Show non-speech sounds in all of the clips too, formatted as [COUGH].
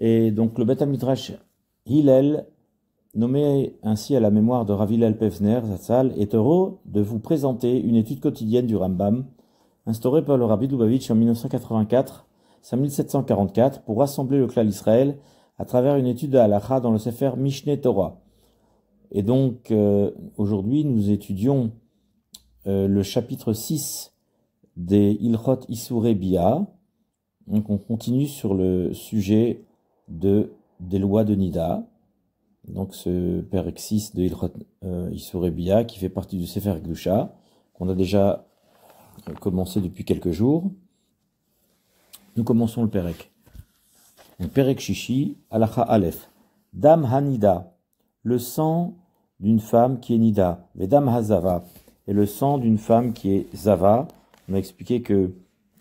Et donc le Beth Midrash Hillel, nommé ainsi à la mémoire de Rav El Pevzner, Zatzal, est heureux de vous présenter une étude quotidienne du Rambam, instaurée par le Rabbi Lubavitch en 1984, 5744, pour rassembler le clan Israël à travers une étude de Halacha dans le Sefer Mishneh Torah. Et donc euh, aujourd'hui, nous étudions euh, le chapitre 6 des Ilchot Issouré Bia. Donc on continue sur le sujet de, des lois de Nida, donc ce Perexis de euh, isorebia qui fait partie du Sefer Gdusha, qu'on a déjà euh, commencé depuis quelques jours. Nous commençons le Perek. Le Perek Shishi, Alacha Aleph. Dam Hanida, le sang d'une femme qui est Nida. Vedam Hazava, et le sang d'une femme qui est Zava. On a expliqué que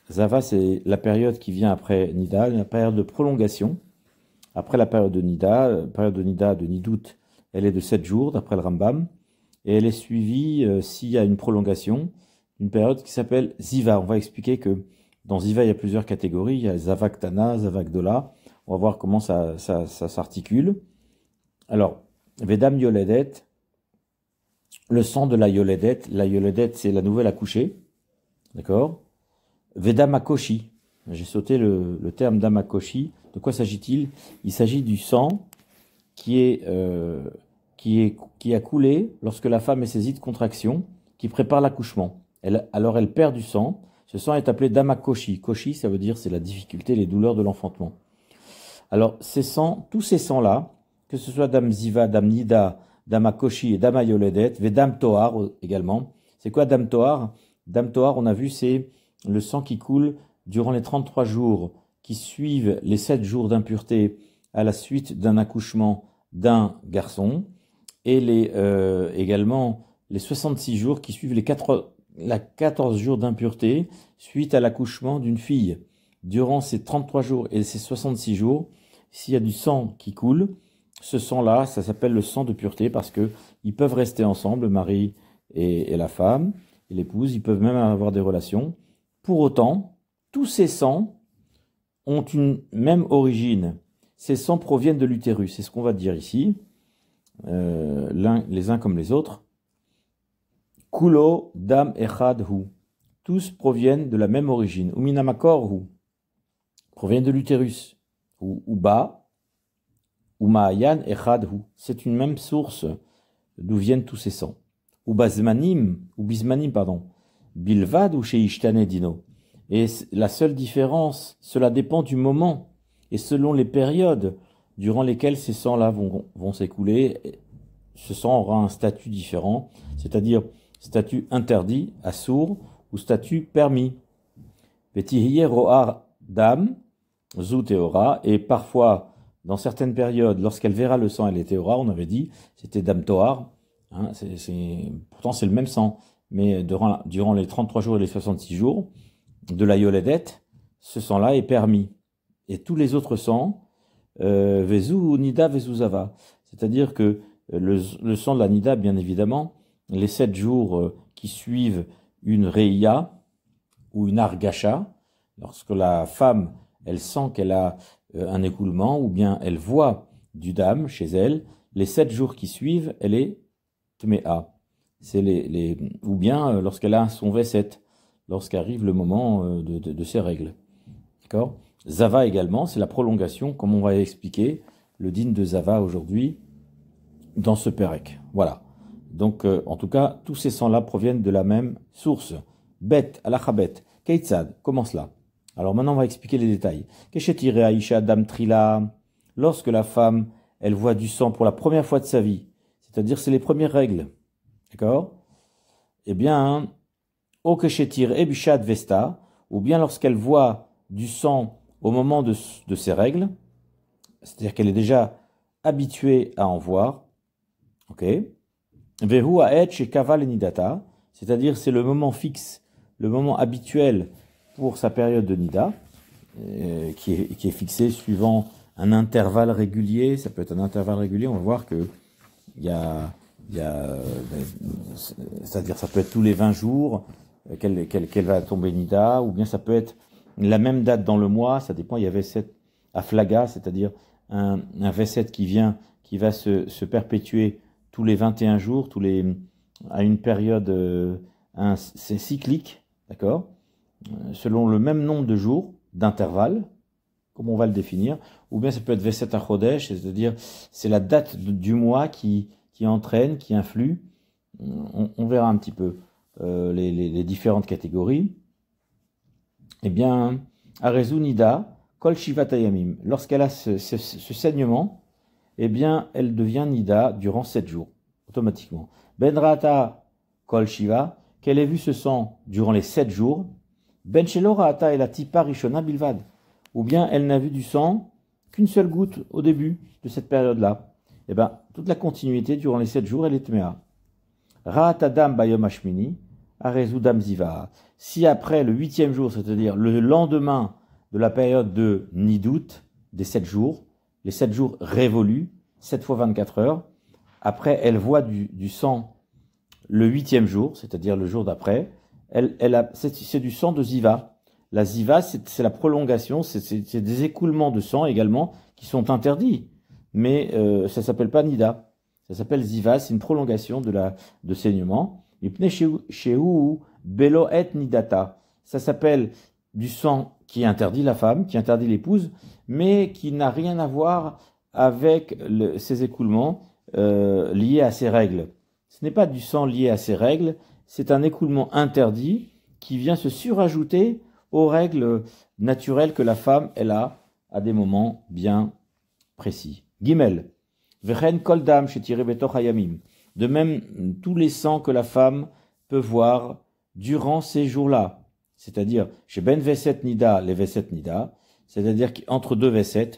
Zava, c'est la période qui vient après Nida, la période de prolongation. Après la période de Nida, la euh, période de Nida de Nidout, elle est de 7 jours d'après le Rambam, et elle est suivie, euh, s'il y a une prolongation, une période qui s'appelle Ziva. On va expliquer que dans Ziva, il y a plusieurs catégories, il y a Zavaktana, Zavakdola, on va voir comment ça, s'articule. Alors, Vedam Yoledet, le sang de la Yoledet, la Yoledet c'est la nouvelle accouchée, d'accord Vedam Akoshi, j'ai sauté le, le terme d'Amakoshi, de quoi s'agit-il Il, s'agit du sang qui, est, euh, qui, est, qui a coulé lorsque la femme est saisie de contraction, qui prépare l'accouchement. alors elle perd du sang. Ce sang est appelé damakoshi. Koshi, ça veut dire c'est la difficulté, les douleurs de l'enfantement. Alors ces sangs, tous ces sangs-là, que ce soit Dame Ziva, Dame Nida, et Dame Ayoledet, et également. C'est quoi Dame Tohar on a vu, c'est le sang qui coule durant les 33 jours qui suivent les sept jours d'impureté à la suite d'un accouchement d'un garçon, et les, euh, également les 66 jours qui suivent les 4, 14 jours d'impureté suite à l'accouchement d'une fille. Durant ces 33 jours et ces 66 jours, s'il y a du sang qui coule, ce sang-là, ça s'appelle le sang de pureté parce que ils peuvent rester ensemble, mari et, et la femme, et l'épouse, ils peuvent même avoir des relations. Pour autant, tous ces sangs ont une même origine. Ces sangs proviennent de l'utérus, c'est ce qu'on va dire ici, euh, les uns comme les autres. Kulo dam echad Tous proviennent de la même origine. Uminamakor hu. Proviennent de l'utérus. Ou uba. Umaayan echad C'est une même source d'où viennent tous ces sangs. Ubazmanim, ou bismanim, pardon. Bilvad ou chez dino. Et la seule différence, cela dépend du moment et selon les périodes durant lesquelles ces sangs-là vont, s'écouler. Ce sang aura un statut différent, c'est-à-dire statut interdit à ou statut permis. Petihie roar dam, zutéora, et parfois, dans certaines périodes, lorsqu'elle verra le sang, elle est teora, on avait dit, c'était dame toar, hein, pourtant c'est le même sang, mais durant les 33 jours et les 66 jours, de la Yoledet, ce sang-là est permis. Et tous les autres sangs, euh, Nida, Nida Vesuzava. C'est-à-dire que euh, le, sang de la Nida, bien évidemment, les sept jours euh, qui suivent une reya ou une Argacha, lorsque la femme, elle sent qu'elle a euh, un écoulement ou bien elle voit du dame chez elle, les sept jours qui suivent, elle est Tmea. C'est les, les, ou bien lorsqu'elle a son V7 lorsqu'arrive le moment euh, de, ces règles. D'accord Zava également, c'est la prolongation, comme on va expliquer le digne de Zava aujourd'hui dans ce Pérec. Voilà. Donc, euh, en tout cas, tous ces sangs-là proviennent de la même source. Bet, alachabet, keitzad, comment cela Alors maintenant, on va expliquer les détails. Keshetire Aisha damtrila. trila, lorsque la femme, elle voit du sang pour la première fois de sa vie, c'est-à-dire c'est les premières règles, d'accord Eh bien, au keshetir et vesta, ou bien lorsqu'elle voit du sang au moment de, de ses règles, c'est-à-dire qu'elle est déjà habituée à en voir, ok Vehu aet chez kaval nidata, c'est-à-dire c'est le moment fixe, le moment habituel pour sa période de nida, euh, qui, est, fixé suivant un intervalle régulier. Ça peut être un intervalle régulier. On va voir que il y y a euh, c'est-à-dire ça peut être tous les 20 jours, euh, quelle, va tomber Nida, ou bien ça peut être la même date dans le mois, ça dépend, il y a V7 à Flaga, c'est-à-dire un, un, V7 qui vient, qui va se, perpétuer tous les 21 jours, tous les, à une période, euh, c'est cyclique, d'accord euh, Selon le même nombre de jours d'intervalle, comme on va le définir, ou bien ça peut être V7 à Chodesh, c'est-à-dire c'est la date du mois qui, qui entraîne, qui influe, on verra un petit peu. Euh, les, différentes catégories, eh bien, Arezu Nida, Kol Tayamim, lorsqu'elle a ce, saignement, eh bien, elle devient Nida durant sept jours, automatiquement. Benrata Kol Shiva, qu'elle ait vu ce sang durant les sept jours, Ben la Tipa Rishona Bilvad, ou bien elle n'a vu du sang qu'une seule goutte au début de cette période-là. Eh bien, toute la continuité durant les sept jours, elle est Tmea. Dam Bayom hashmini. Arezu Ziva. Si après le huitième jour, c'est-à-dire le lendemain de la période de Nidout, des sept jours, les sept jours révolus, sept fois 24 heures, après elle voit du, sang le huitième jour, c'est-à-dire le jour d'après, elle, c'est du sang de Ziva. La Ziva, c'est la prolongation, c'est des écoulements de sang également qui sont interdits. Mais euh, ça s'appelle pas Nida, ça s'appelle Ziva, c'est une prolongation de saignement. Ça s'appelle du sang qui interdit la femme, qui interdit l'épouse, mais qui n'a rien à voir avec ces écoulements euh, liés à ses règles. Ce n'est pas du sang lié à ses règles, c'est un écoulement interdit qui vient se surajouter aux règles naturelles que la femme elle a à des moments bien précis. Gimel. Vechen hayamim. De même, tous les sangs que la femme peut voir durant ces jours-là, c'est-à-dire chez Ben Veset Nida, les Veset Nida, c'est-à-dire entre deux Veset,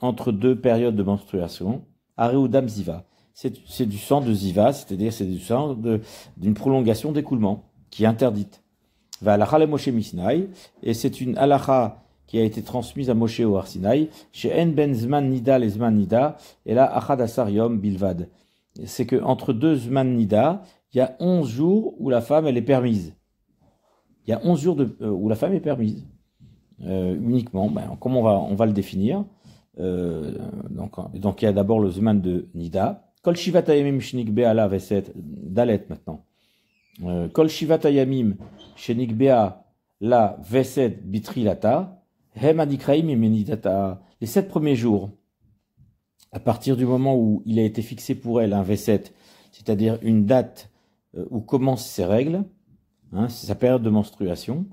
entre deux périodes de menstruation, Areudam Ziva. C'est du sang de Ziva, c'est-à-dire c'est du sang d'une prolongation d'écoulement qui est interdite. Va le et c'est une alacha qui a été transmise à Moshe au Arsinaï, chez En Ben Zman Nida, les Zman Nida, et là Achad Asar Bilvad c'est que entre deux Nida, il y a 11 jours où la femme, elle est permise. Il y a 11 jours de, euh, où la femme est permise. Euh, uniquement, ben, comment on va, on le définir euh, donc, il y a d'abord le Zman de Nida. Kol Shivata Yamim Shenik Be'ala Veset, Dalet maintenant. Kol Shivata Yamim Shenik be'ala La Veset Bitrilata, Hem Menidata. Les sept premiers jours à partir du moment où il a été fixé pour elle un V7, c'est-à-dire une date euh, où commencent ses règles, hein, sa période de menstruation,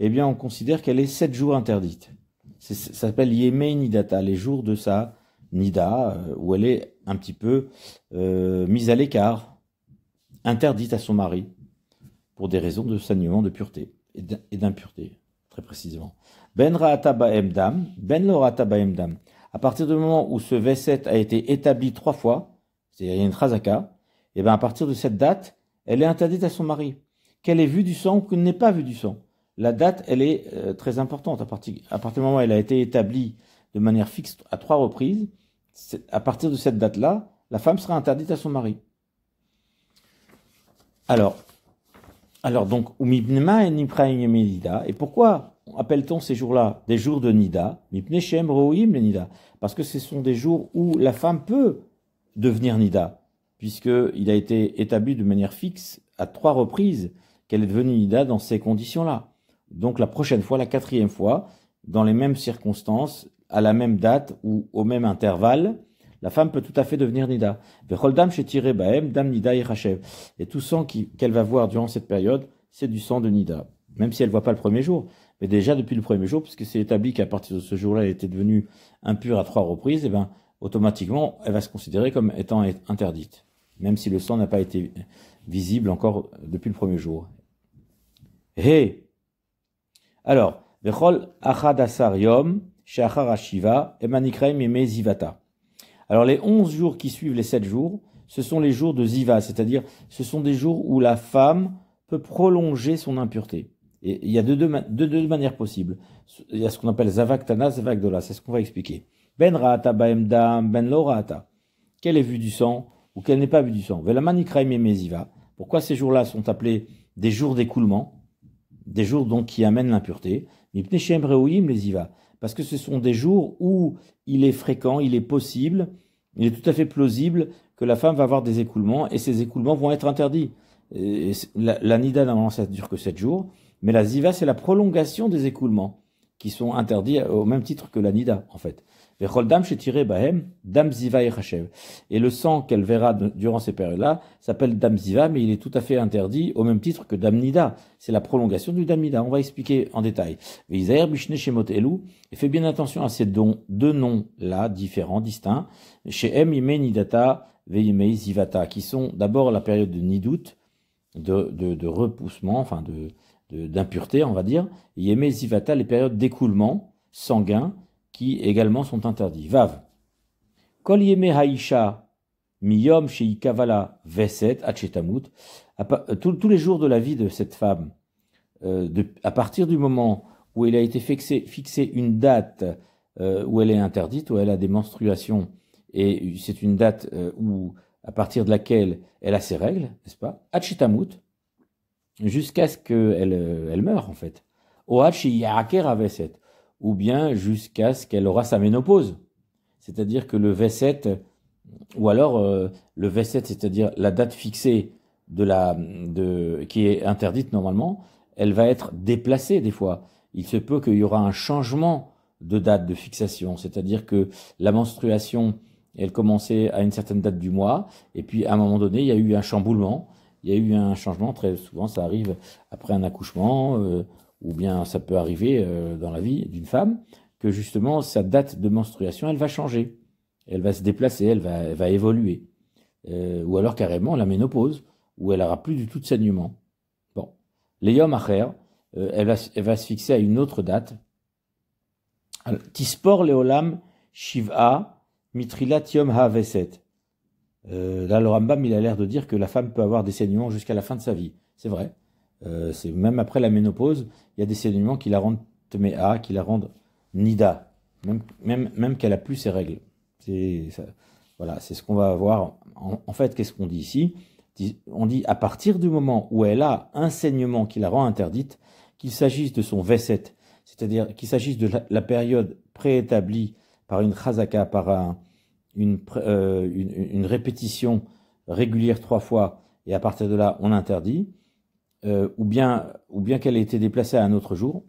eh bien on considère qu'elle est sept jours interdite. Ça s'appelle Yeme Nidata, les jours de sa Nida, euh, où elle est un petit peu euh, mise à l'écart, interdite à son mari, pour des raisons de saignement, de pureté et d'impureté, très précisément. Ben Ra'ata Ben Lorata à partir du moment où ce V7 a été établi trois fois, c'est-à-dire une et eh bien à partir de cette date, elle est interdite à son mari. Qu'elle ait vu du sang ou qu'elle n'ait pas vu du sang. La date, elle est euh, très importante. À partir, à partir du moment où elle a été établie de manière fixe à trois reprises, à partir de cette date-là, la femme sera interdite à son mari. Alors, alors donc, et et pourquoi appelle-t-on ces jours-là des jours de Nida Rohim Nida. Parce que ce sont des jours où la femme peut devenir Nida, puisqu'il a été établi de manière fixe à trois reprises qu'elle est devenue Nida dans ces conditions-là. Donc la prochaine fois, la quatrième fois, dans les mêmes circonstances, à la même date ou au même intervalle, la femme peut tout à fait devenir Nida. Et tout sang qu'elle va voir durant cette période, c'est du sang de Nida, même si elle ne voit pas le premier jour mais déjà depuis le premier jour, puisque c'est établi qu'à partir de ce jour-là, elle était devenue impure à trois reprises, et eh ben automatiquement, elle va se considérer comme étant interdite, même si le sang n'a pas été visible encore depuis le premier jour. Hé Alors, Vechol et Zivata. Alors, les onze jours qui suivent les sept jours, ce sont les jours de Ziva, c'est-à-dire ce sont des jours où la femme peut prolonger son impureté il y a deux, deux, manières possibles. Il y a ce qu'on appelle Zavak Tana, Zavak Dola. C'est ce qu'on va expliquer. Ben rata Baem Ben, ben Lo Qu'elle ait vu du sang ou qu'elle n'ait pas vu du sang. Pourquoi ces jours-là sont appelés des jours d'écoulement, des jours donc qui amènent l'impureté Parce que ce sont des jours où il est fréquent, il est possible, il est tout à fait plausible que la femme va avoir des écoulements et ces écoulements vont être interdits. La, la Nida, normalement, ça dure que 7 jours. Mais la ziva, c'est la prolongation des écoulements, qui sont interdits au même titre que la nida, en fait. Et le sang qu'elle verra durant ces périodes-là s'appelle ziva, mais il est tout à fait interdit au même titre que damnida. C'est la prolongation du damnida. On va expliquer en détail. Et fais bien attention à ces deux noms-là, différents, distincts. Chez Em, Nidata, Zivata, qui sont d'abord la période de nidout, de repoussement, enfin de, d'impureté, on va dire, yeme zivata, les périodes d'écoulement sanguin, qui également sont interdits. Vav. Kol haïcha, miyom sheikavala veset, achetamut, euh, tous les jours de la vie de cette femme, euh, à partir du moment où il a été fixé, une date euh, où elle est interdite, où elle a des menstruations, et c'est une date où, à partir de laquelle elle a ses règles, n'est-ce pas Achitamut, jusqu'à ce qu'elle euh, elle meure, en fait. Ou bien jusqu'à ce qu'elle aura sa ménopause. C'est-à-dire que le V7, ou alors euh, le V7, c'est-à-dire la date fixée qui est interdite normalement, elle va être déplacée des fois. Il se peut qu'il y aura un changement de date de fixation, c'est-à-dire que la menstruation, elle commençait à une certaine date du mois, et puis à un moment donné, il y a eu un chamboulement, il y a eu un changement. Très souvent, ça arrive après un accouchement, euh, ou bien ça peut arriver euh, dans la vie d'une femme, que justement sa date de menstruation, elle va changer. Elle va se déplacer, elle va, va évoluer. Euh, ou alors carrément la ménopause, où elle n'aura plus du tout de saignement. Bon. yom elle, va, se fixer à une autre date. Tispor leolam shiva mitrilat yom haveset. Euh, là, le Rambam, il a l'air de dire que la femme peut avoir des saignements jusqu'à la fin de sa vie. C'est vrai. Euh, c'est même après la ménopause, il y a des saignements qui la rendent teméa, qui la rendent nida, même, même, même qu'elle a plus ses règles. C'est voilà, c'est ce qu'on va avoir. En, fait, qu'est-ce qu'on dit ici On dit à partir du moment où elle a un saignement qui la rend interdite, qu'il s'agisse de son v cest c'est-à-dire qu'il s'agisse de la, période préétablie par une chazaka, par un, euh, une, une, répétition régulière trois fois et à partir de là on interdit euh, ou bien, ou bien qu'elle ait été déplacée à un autre jour,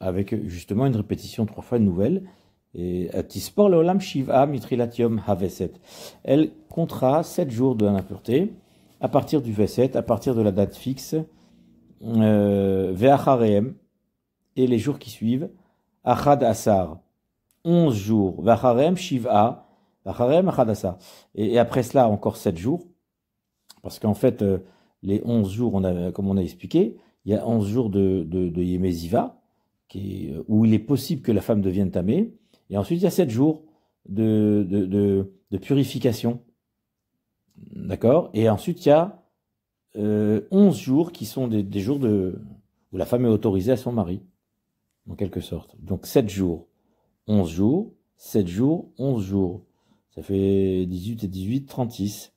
avec justement une répétition trois fois nouvelle. Et euh, Elle comptera sept jours de l'impureté à partir du V7, à partir de la date fixe, et les jours qui suivent, Achad Asar, 11 jours, Vacharem Shiva, et, après cela, encore sept jours, parce qu'en fait, euh, les onze jours, comme on a expliqué, il y a onze jours de, de, euh, où il est possible que la femme devienne tamée, et ensuite il y a sept jours de, purification. D'accord Et ensuite, il y a 11 euh, jours qui sont des, jours où la femme est autorisée à son mari, en quelque sorte. Donc sept jours, 11 jours, 7 jours, 11 jours. Ça fait 18 et 18, 36.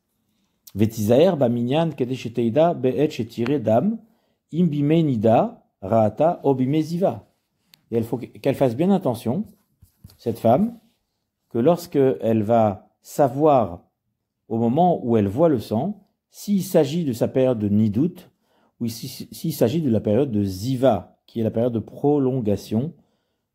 Vetizaer baminyan kedesheteida be'etch tiré dam imbime nida raata obime ziva. Et il faut qu'elle fasse bien attention, cette femme, que lorsque elle va savoir au moment où elle voit le sang, s'il s'agit de sa période de nidoute ou s'il s'agit de la période de ziva, qui est la période de prolongation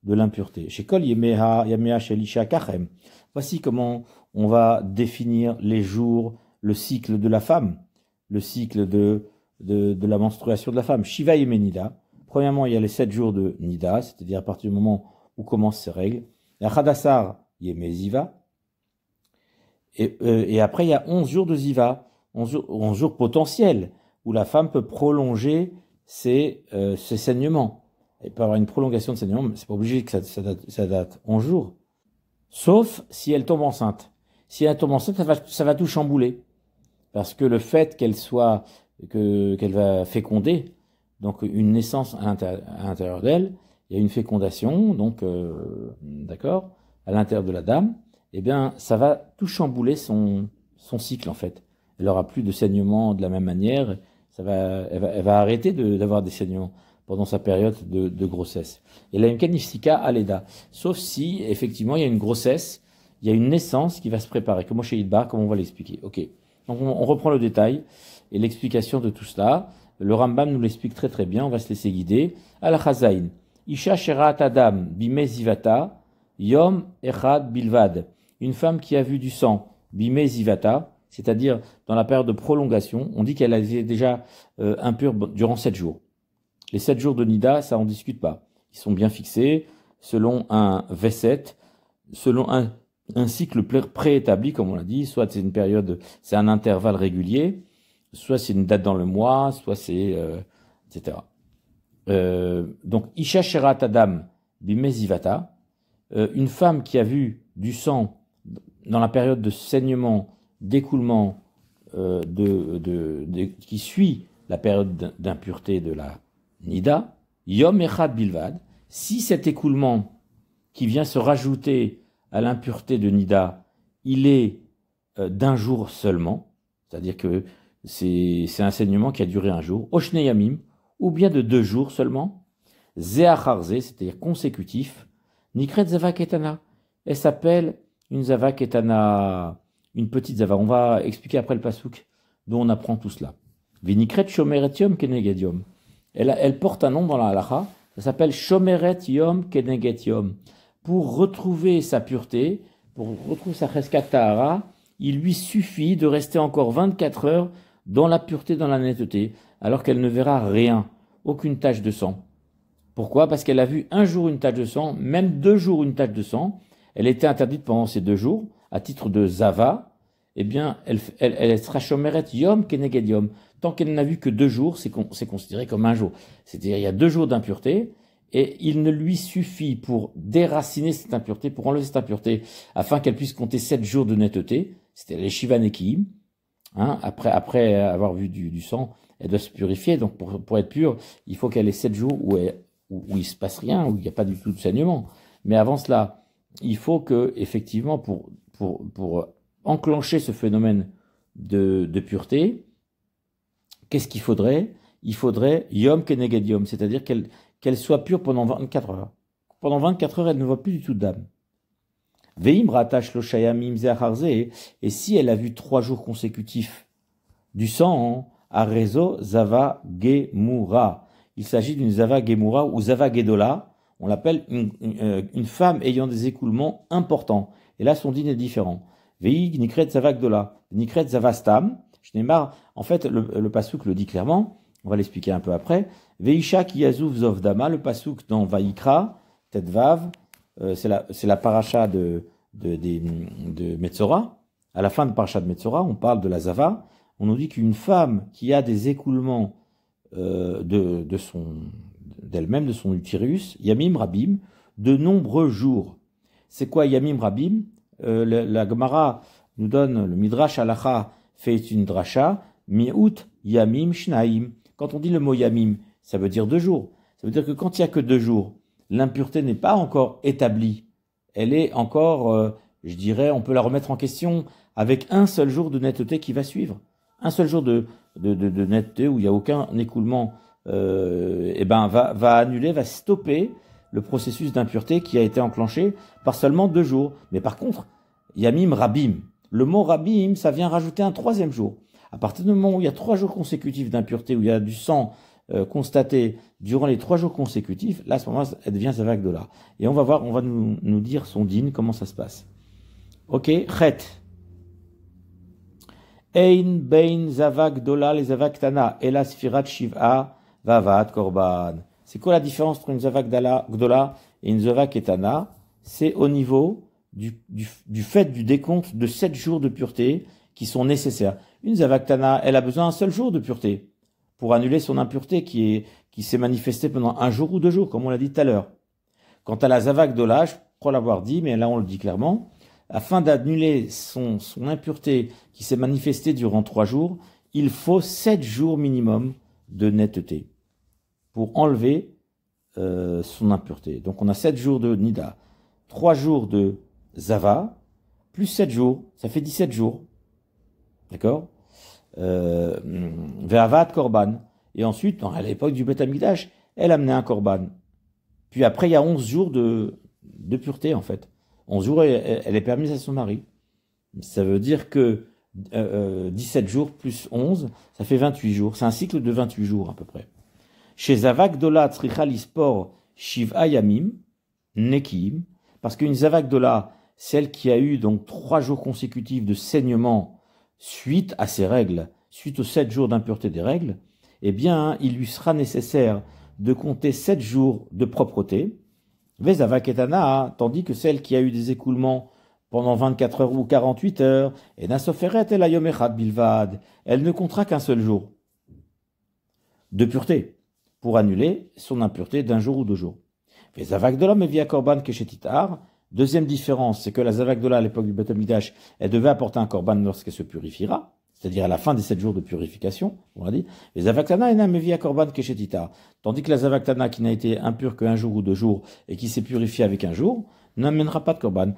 de l'impureté. Chez yemeha, Yemeha Shelisha Kachem. Voici comment on va définir les jours, le cycle de la femme, le cycle de, de, la menstruation de la femme. Shiva Yemenida. Nida. Premièrement, il y a les sept jours de Nida, c'est-à-dire à partir du moment où commencent ces règles. La Hadassar Yeme Et, après, il y a 11 jours de Ziva, onze jours, potentiels, où la femme peut prolonger euh, ses, saignements. Elle peut avoir une prolongation de saignement, mais c'est pas obligé que ça, date, ça 11 jours. Sauf si elle tombe enceinte. Si elle tombe enceinte, ça va, ça tout chambouler. Parce que le fait qu'elle soit, que, qu'elle va féconder, donc une naissance à l'intérieur d'elle, il y a une fécondation, donc, euh, d'accord, à l'intérieur de la dame, eh bien, ça va tout chambouler son, cycle, en fait. Elle aura plus de saignements de la même manière, ça elle, va, arrêter d'avoir des saignements pendant sa période de, grossesse. Et la à aleda, sauf si effectivement il y a une grossesse, il y a une naissance qui va se préparer, comme chez Idbar, comme on va l'expliquer. Ok. Donc on, reprend le détail et l'explication de tout cela. Le Rambam nous l'explique très très bien, on va se laisser guider. Al-Khazain, Isha Sherat Adam, Bime Yom Echad Bilvad. Une femme qui a vu du sang, Bime c'est-à-dire dans la période de prolongation, on dit qu'elle avait déjà un euh, impure durant sept jours. Les 7 jours de Nida, ça on discute pas. Ils sont bien fixés selon un V7, selon un, cycle préétabli, comme on l'a dit. Soit c'est une période, c'est un intervalle régulier, soit c'est une date dans le mois, soit c'est... Euh, etc. Euh, donc, Isha Sherat Adam Bimezivata, euh, une femme qui a vu du sang dans la période de saignement, d'écoulement, qui suit la période d'impureté de la, Nida, Yom Echad Bilvad, si cet écoulement qui vient se rajouter à l'impureté de Nida, il est euh, d'un jour seulement, c'est-à-dire que c'est un saignement qui a duré un jour, Oshneyamim, ou bien de deux jours seulement, Zeacharze, c'est-à-dire consécutif, Nikret Zavaketana, elle s'appelle une Zavaketana, une petite Zava. On va expliquer après le Pasouk, dont on apprend tout cela. Vinikret Shomeretium Kenegadium elle, porte un nom dans la halakha, ça s'appelle Shomeret Yom Keneget Yom. Pour retrouver sa pureté, pour retrouver sa reskatahara, il lui suffit de rester encore 24 heures dans la pureté, dans la netteté, alors qu'elle ne verra rien, aucune tache de sang. Pourquoi Parce qu'elle a vu un jour une tache de sang, même deux jours une tache de sang. Elle était interdite pendant ces deux jours, à titre de Zava, eh bien, elle, elle, elle sera yom keneged Tant qu'elle n'a vu que deux jours, c'est considéré comme un jour. C'est-à-dire, il y a deux jours d'impureté, et il ne lui suffit pour déraciner cette impureté, pour enlever cette impureté, afin qu'elle puisse compter sept jours de netteté, c'était les Shivaneki, hein, après, après avoir vu du, du, sang, elle doit se purifier, donc pour, pour être pure, il faut qu'elle ait sept jours où, elle, où, il se passe rien, où il n'y a pas du tout de saignement. Mais avant cela, il faut que, effectivement, pour, pour, pour enclencher ce phénomène de, pureté, qu'est-ce qu'il faudrait Il faudrait yom keneged c'est-à-dire qu'elle soit pure pendant 24 heures. Pendant 24 heures, elle ne voit plus du tout d'âme. Veim rattache lo et si elle a vu trois jours consécutifs du sang, arezo zava gemura. Il s'agit d'une zava gemura ou zava gedola, on l'appelle une, euh, femme ayant des écoulements importants. Et là, son dîne est différent. Veig nikret zavagdola, nikret zavastam. en fait, le, pasuk pasouk le dit clairement, on va l'expliquer un peu après. Veisha kiyazuv zovdama, le pasouk dans Vaikra, Tetvav, euh, c'est la, la paracha de, de, Metzora. À la fin de paracha de Metzora, on parle de la zava. On nous dit qu'une femme qui a des écoulements euh, de, son, d'elle-même, de son utérus, Yamim Rabim, de nombreux jours. C'est quoi Yamim Rabim euh, la, Gemara nous donne le Midrash Halacha fait une dracha, mi'out yamim shnaim. Quand on dit le mot yamim, ça veut dire deux jours. Ça veut dire que quand il n'y a que deux jours, l'impureté n'est pas encore établie. Elle est encore, euh, je dirais, on peut la remettre en question avec un seul jour de netteté qui va suivre. Un seul jour de, netteté où il n'y a aucun écoulement, euh, eh ben, va annuler, va stopper le processus d'impureté qui a été enclenché par seulement deux jours. Mais par contre, Yamim Rabim, le mot Rabim, ça vient rajouter un troisième jour. À partir du moment où il y a trois jours consécutifs d'impureté, où il y a du sang euh, constaté durant les trois jours consécutifs, là, ce moment-là, elle devient vague Dola. Et on va voir, on va nous, dire son dîne, comment ça se passe. Ok, chet. Ein bein zavak dola les zavak tana, elas firat shiva vavat korban. C'est quoi la différence entre une zavakdola et une Zavaketana C'est au niveau du, fait du décompte de sept jours de pureté qui sont nécessaires. Une Tana, elle a besoin d'un seul jour de pureté pour annuler son impureté qui est qui s'est manifestée pendant un jour ou deux jours, comme on l'a dit tout à l'heure. Quant à la Zavak je crois l'avoir dit, mais là on le dit clairement, afin d'annuler son, son impureté qui s'est manifestée durant trois jours, il faut sept jours minimum de netteté pour enlever euh, son impureté. Donc on a 7 jours de Nida, 3 jours de Zava, plus 7 jours, ça fait 17 jours. D'accord euh, Ve'avat Korban. Et ensuite, à l'époque du Betamigdash, elle amenait un Korban. Puis après, il y a 11 jours de, de pureté, en fait. 11 jours, elle, est permise à son mari. Ça veut dire que euh, 17 euh, jours plus 11, ça fait 28 jours. C'est un cycle de 28 jours à peu près. Chez Zavak Dola Shiv Ayamim, nekim, parce qu'une Zavak celle qui a eu donc trois jours consécutifs de saignement suite à ses règles, suite aux sept jours d'impureté des règles, eh bien, il lui sera nécessaire de compter sept jours de propreté, Vezavaketana, tandis que celle qui a eu des écoulements pendant 24 heures ou 48 heures, et eh Nasoferet el Bilvad, elle ne comptera qu'un seul jour de pureté pour annuler son impureté d'un jour ou deux jours. Mais Deuxième différence, c'est que la Zavagdola à l'époque du Batamidash, elle devait apporter un Korban lorsqu'elle se purifiera, c'est-à-dire à la fin des sept jours de purification, on l'a dit. Les n'a Tandis que la Zavaktana qui n'a été impure qu'un jour ou deux jours et qui s'est purifiée avec un jour, n'amènera pas de Korban.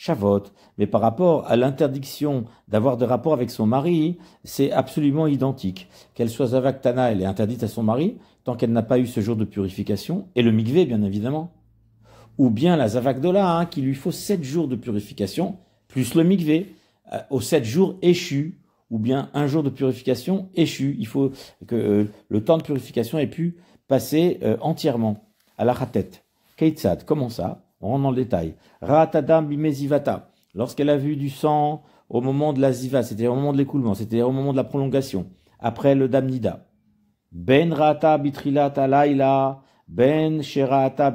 Chavot, Mais par rapport à l'interdiction d'avoir de rapport avec son mari, c'est absolument identique. Qu'elle soit Zavaktana, elle est interdite à son mari, tant qu'elle n'a pas eu ce jour de purification, et le Mikvé, bien évidemment. Ou bien la Zavakdola, hein, qu'il lui faut sept jours de purification, plus le Mikvé, euh, aux sept jours échus, ou bien un jour de purification échu. Il faut que euh, le temps de purification ait pu passer euh, entièrement à la ratet. Keitzad, comment ça on rentre dans le détail. Ratadam bimezivata. Lorsqu'elle a vu du sang au moment de la ziva, c'était au moment de l'écoulement, c'était au moment de la prolongation, après le damnida. Ben rata bitrilata laila, ben sherata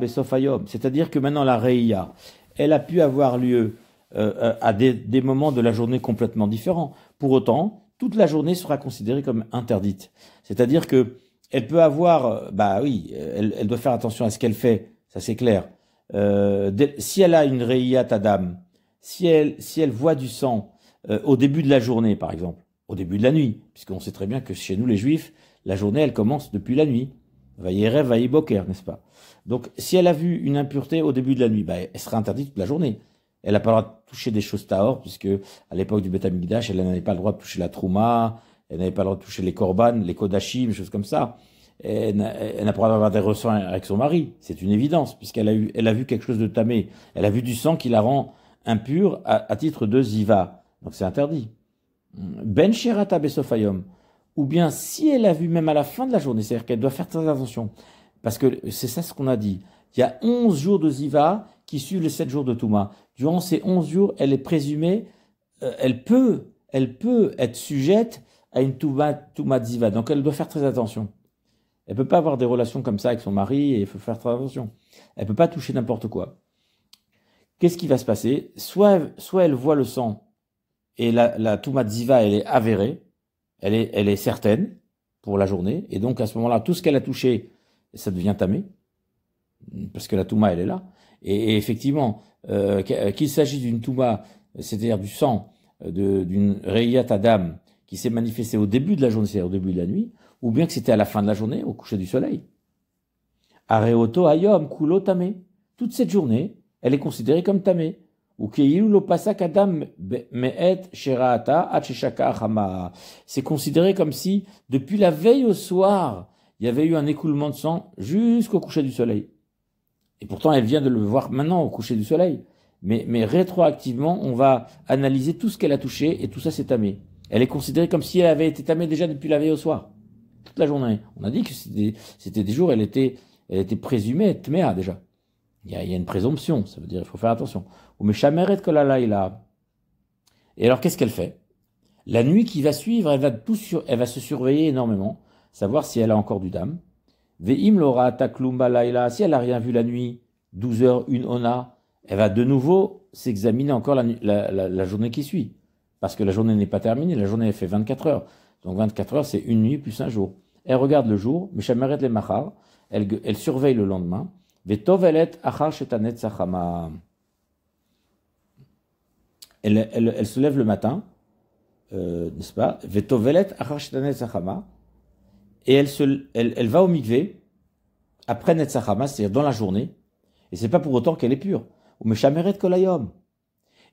C'est-à-dire que maintenant la reïa, elle a pu avoir lieu euh, euh, à des, moments de la journée complètement différents. Pour autant, toute la journée sera considérée comme interdite. C'est-à-dire que elle peut avoir, euh, bah oui, elle, elle doit faire attention à ce qu'elle fait, ça c'est clair. Euh, si elle a une Reiyat Adam, si elle, si elle voit du sang euh, au début de la journée, par exemple, au début de la nuit, puisqu'on sait très bien que chez nous, les Juifs, la journée, elle commence depuis la nuit. va Vaïboker, n'est-ce pas Donc, si elle a vu une impureté au début de la nuit, bah, elle sera interdite toute la journée. Elle n'a pas le droit de toucher des choses tahor, puisque à l'époque du Beth elle n'avait pas le droit de toucher la Trouma, elle n'avait pas le droit de toucher les Korban, les Kodashim, choses comme ça elle n'a pas d'avoir des ressorts avec son mari, c'est une évidence, puisqu'elle a, eu, elle a vu quelque chose de tamé, elle a vu du sang qui la rend impure à, titre de ziva, donc c'est interdit. Ben shirata Besofayom, ou bien si elle a vu même à la fin de la journée, c'est-à-dire qu'elle doit faire très attention, parce que c'est ça ce qu'on a dit, il y a 11 jours de ziva qui suivent les 7 jours de Touma. Durant ces 11 jours, elle est présumée, euh, elle peut, elle peut être sujette à une Touma, touma Ziva, donc elle doit faire très attention. Elle peut pas avoir des relations comme ça avec son mari et faut faire très attention. Elle peut pas toucher n'importe quoi. Qu'est-ce qui va se passer soit, soit elle voit le sang et la, la Ziva, elle est avérée, elle est, elle est certaine pour la journée, et donc à ce moment-là, tout ce qu'elle a touché, ça devient tamé, parce que la Touma, elle est là. Et, effectivement, euh, euh, qu'il s'agisse d'une Touma, c'est-à-dire du sang, euh, d'une réyat Adam, qui s'est manifestée au début de la journée, c'est-à-dire au début de la nuit, ou bien que c'était à la fin de la journée, au coucher du soleil. Areoto ayom kulo tamé. Toute cette journée, elle est considérée comme tamé. Ou C'est considéré comme si, depuis la veille au soir, il y avait eu un écoulement de sang jusqu'au coucher du soleil. Et pourtant, elle vient de le voir maintenant au coucher du soleil. Mais, mais rétroactivement, on va analyser tout ce qu'elle a touché et tout ça s'est tamé. Elle est considérée comme si elle avait été tamée déjà depuis la veille au soir toute la journée. On a dit que c'était des jours, elle était, elle était présumée tméa, déjà. Il y, a, une présomption, ça veut dire il faut faire attention. Ou la laïla. Et alors qu'est-ce qu'elle fait La nuit qui va suivre, elle va, tout elle va se surveiller énormément, savoir si elle a encore du dam. Ve'im Lora laïla. si elle n'a rien vu la nuit, 12 h une ona, elle va de nouveau s'examiner encore la, journée qui suit. Parce que la journée n'est pas terminée, la journée fait 24 heures. Donc 24 heures, c'est une nuit plus un jour. Elle regarde le jour, le elle, surveille le lendemain. Elle, elle, elle se lève le matin, euh, n'est-ce pas Et elle, se, elle, elle va au mikvé après Netzachama, c'est-à-dire dans la journée, et c'est pas pour autant qu'elle est pure. Ou Meshameret Kolayom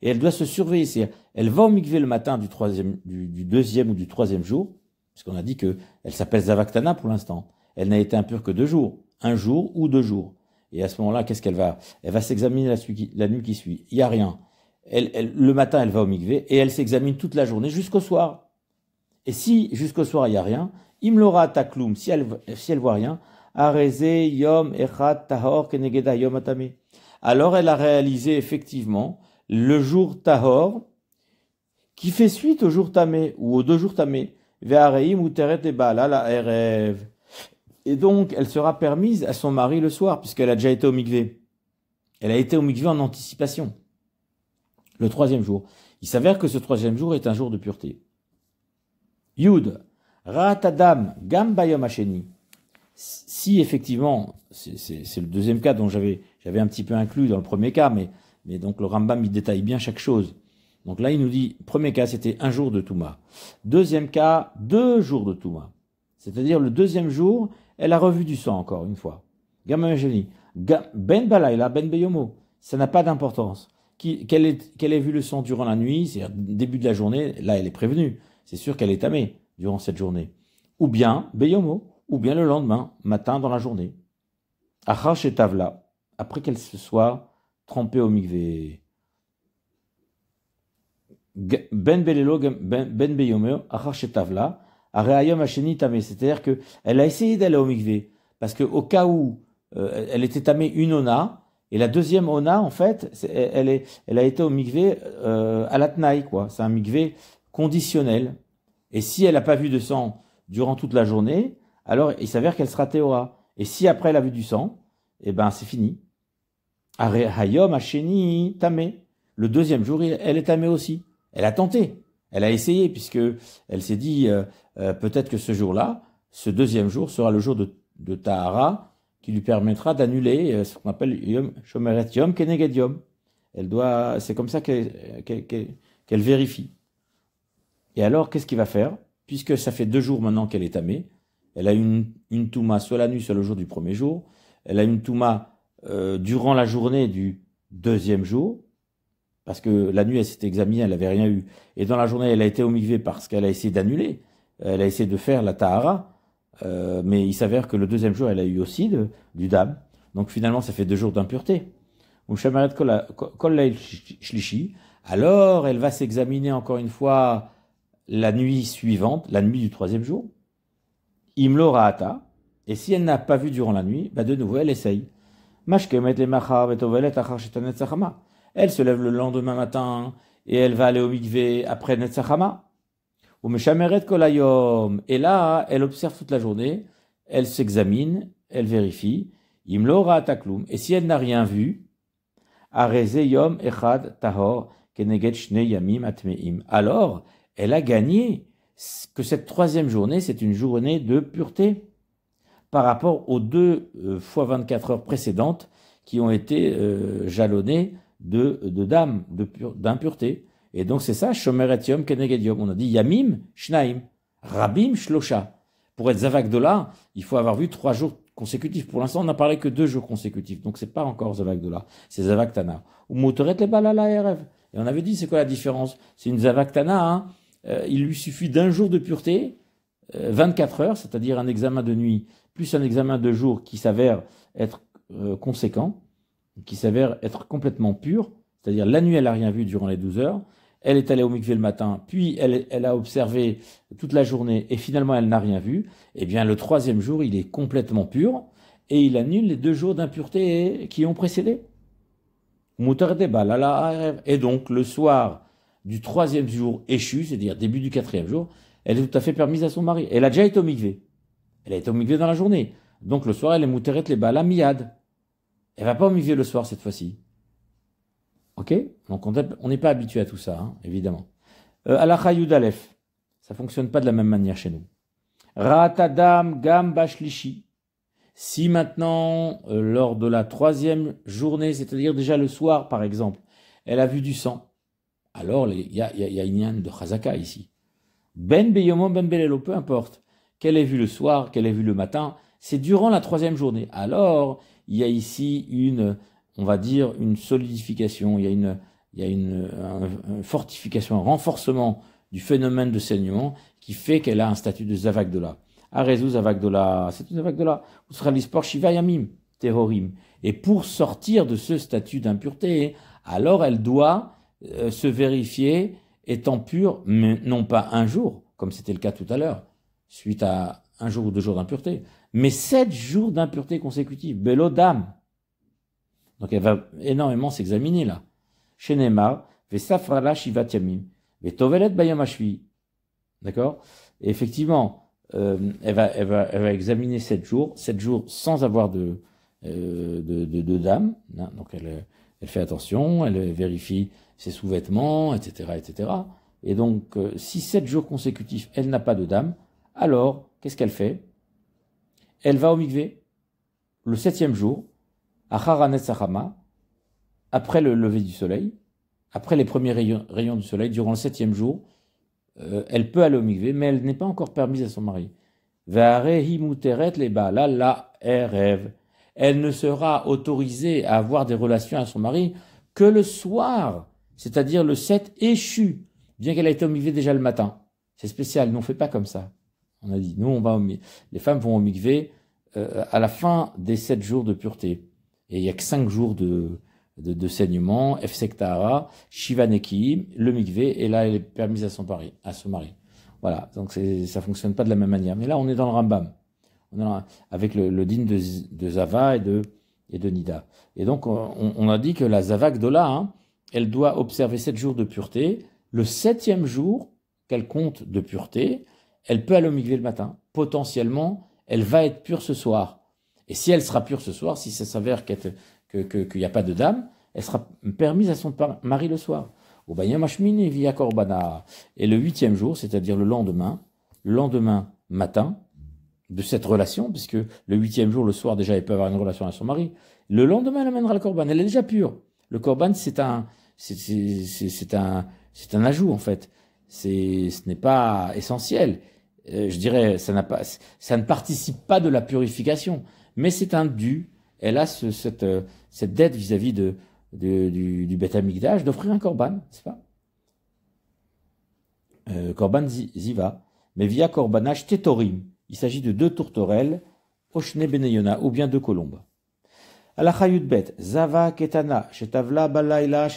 et elle doit se surveiller. cest elle va au mikvé le matin du, troisième, du, deuxième ou du troisième jour, parce qu'on a dit que elle s'appelle Zavaktana pour l'instant. Elle n'a été impure que deux jours, un jour ou deux jours. Et à ce moment-là, qu'est-ce qu'elle va Elle va s'examiner la, nuit qui suit. Il n'y a rien. Elle, le matin, elle va au mikvé et elle s'examine toute la journée jusqu'au soir. Et si jusqu'au soir, il n'y a rien, Imlora si elle, si elle voit rien, Yom Yom Alors elle a réalisé effectivement le jour Tahor, qui fait suite au jour Tamé ou aux deux jours Tamé, Ve'areim ou Teret et la Et donc, elle sera permise à son mari le soir, puisqu'elle a déjà été au Elle a été au en anticipation. Le troisième jour. Il s'avère que ce troisième jour est un jour de pureté. Yud, Ratadam, Gam Bayom Si effectivement, c'est le deuxième cas dont j'avais un petit peu inclus dans le premier cas, mais mais donc le Rambam, il détaille bien chaque chose. Donc là, il nous dit, premier cas, c'était un jour de Touma. Deuxième cas, deux jours de Touma. C'est-à-dire le deuxième jour, elle a revu du sang encore une fois. Gamamajani, Ben balayla, Ben Beyomo. Ça n'a pas d'importance. Qu'elle ait, vu le sang durant la nuit, c'est-à-dire début de la journée, là, elle est prévenue. C'est sûr qu'elle est amée durant cette journée. Ou bien Beyomo, ou bien le lendemain, matin dans la journée. Achash et Tavla, après qu'elle se soit trompé au mikvé. Ben Belelo, Ben, ben Tamé. C'est-à-dire qu'elle a essayé d'aller au mikvé. Parce qu'au cas où euh, elle était tamée une ona, et la deuxième ona, en fait, elle, est, elle a été au mikvé euh, à la quoi. C'est un migvé conditionnel. Et si elle n'a pas vu de sang durant toute la journée, alors il s'avère qu'elle sera théora. Et si après elle a vu du sang, eh ben c'est fini. Tamé. Le deuxième jour, elle est tamé aussi. Elle a tenté, elle a essayé, puisque elle s'est dit euh, euh, peut-être que ce jour-là, ce deuxième jour, sera le jour de, Tahara qui lui permettra d'annuler euh, ce qu'on appelle Yom Shomeret Yom Elle doit, c'est comme ça qu'elle vérifie. Et alors, qu'est-ce qu'il va faire Puisque ça fait deux jours maintenant qu'elle est tamée, elle a une, une Touma soit la nuit, soit le jour du premier jour, elle a une Touma euh, durant la journée du deuxième jour, parce que la nuit, elle s'est examinée, elle n'avait rien eu. Et dans la journée, elle a été omivée parce qu'elle a essayé d'annuler. Elle a essayé de faire la tahara. Euh, mais il s'avère que le deuxième jour, elle a eu aussi de, du dam. Donc finalement, ça fait deux jours d'impureté. Alors, elle va s'examiner encore une fois la nuit suivante, la nuit du troisième jour. Imlo Et si elle n'a pas vu durant la nuit, bah, de nouveau, elle essaye. Elle se lève le lendemain matin et elle va aller au mikvé après Netzachama. Ou Kolayom. Et là, elle observe toute la journée, elle s'examine, elle vérifie. Imlora Et si elle n'a rien vu, Yom Echad Tahor Atmeim. Alors, elle a gagné que cette troisième journée, c'est une journée de pureté par rapport aux deux euh, fois 24 heures précédentes qui ont été euh, jalonnées de, de dames, d'impureté. Et donc c'est ça, shomeretium kenegedium. On a dit Yamim Shnaim, Rabim Shlosha. Pour être Zavak il faut avoir vu trois jours consécutifs. Pour l'instant, on n'a parlé que deux jours consécutifs. Donc c'est pas encore Zavak Dola, c'est Zavak Tana. Ou balles le Balala RF Et on avait dit, c'est quoi la différence C'est une Zavak hein. euh, il lui suffit d'un jour de pureté 24 euh, heures, c'est-à-dire un examen de nuit plus un examen de jour qui s'avère être euh, conséquent, qui s'avère être complètement pur, c'est-à-dire la nuit elle n'a rien vu durant les 12 heures, elle est allée au mikvé le matin, puis elle, a observé toute la journée et finalement elle n'a rien vu, et eh bien le troisième jour il est complètement pur et il annule les deux jours d'impureté qui ont précédé. Et donc le soir du troisième jour échu, c'est-à-dire début du quatrième jour, elle est tout à fait permise à son mari. Elle a déjà été au Elle a été au dans la journée. Donc le soir, elle est mouterette les bas, à Elle Elle va pas au le soir cette fois-ci. Ok Donc on n'est pas habitué à tout ça, hein, évidemment. Euh, la Aleph. Ça fonctionne pas de la même manière chez nous. Ratadam gam bashlishi. Si maintenant, euh, lors de la troisième journée, c'est-à-dire déjà le soir par exemple, elle a vu du sang, alors il y a, une de chazaka ici. Ben Beyomon, Ben Belelo, peu importe, qu'elle ait vu le soir, qu'elle ait vu le matin, c'est durant la troisième journée. Alors, il y a ici une, on va dire, une solidification, il y a une, il y a une, fortification, un renforcement du phénomène de saignement qui fait qu'elle a un statut de Zavagdola. Arezou Zavagdola, c'est une Zavagdola. shiva yamim Terrorim. Et pour sortir de ce statut d'impureté, alors elle doit euh, se vérifier étant pure, mais non pas un jour, comme c'était le cas tout à l'heure, suite à un jour ou deux jours d'impureté, mais sept jours d'impureté consécutive. Bello dame. Donc elle va énormément s'examiner là. Chez Neymar, Vesafrala Shivatiamim, Vetovelet Bayamashvi. D'accord Effectivement, euh, elle, va, va, examiner sept jours, sept jours sans avoir de, euh, de, dame. Hein. Donc elle fait attention, elle vérifie ses sous-vêtements, etc., etc. Et donc, euh, si sept jours consécutifs, elle n'a pas de dame, alors, qu'est-ce qu'elle fait Elle va au migve le septième jour, à Sahama, après le lever du soleil, après les premiers rayons, du soleil, durant le septième jour, euh, elle peut aller au migve, mais elle n'est pas encore permise à son mari. Elle ne sera autorisée à avoir des relations à son mari que le soir c'est-à-dire le 7 échu, bien qu'elle ait été au mikvé déjà le matin. C'est spécial, nous on fait pas comme ça. On a dit, nous on va au les femmes vont au mikvé euh, à la fin des 7 jours de pureté. Et il y a que 5 jours de, de, de saignement, Efsektara, Shivaneki, le mikvé, et là elle est permise à son, à se mari. Voilà, donc ça fonctionne pas de la même manière. Mais là on est dans le Rambam, on avec le, le de, de, Zava et de, et de Nida. Et donc on, a dit que la zava Gdola... Hein, elle doit observer sept jours de pureté. Le septième jour qu'elle compte de pureté, elle peut aller au le matin. Potentiellement, elle va être pure ce soir. Et si elle sera pure ce soir, si ça s'avère qu'il n'y a pas de dame, elle sera permise à son mari le soir. Et le huitième jour, c'est-à-dire le lendemain, le lendemain matin de cette relation, puisque le huitième jour, le soir déjà, elle peut avoir une relation avec son mari, le lendemain, elle amènera le corban. Elle est déjà pure. Le corban, c'est un, c'est un, un ajout en fait. Ce n'est pas essentiel. Euh, je dirais, ça, n'a pas, ça ne participe pas de la purification, mais c'est un dû. Elle a euh, cette, dette vis-à-vis de, du, du migdage d'offrir un nest c'est pas euh, ziva, mais via Corbanage tetorim. Il s'agit de deux tourterelles, Oshne Beneyona, ou bien deux colombes. Alakha Yudbet, Zava Ketana, Shetavla Balaila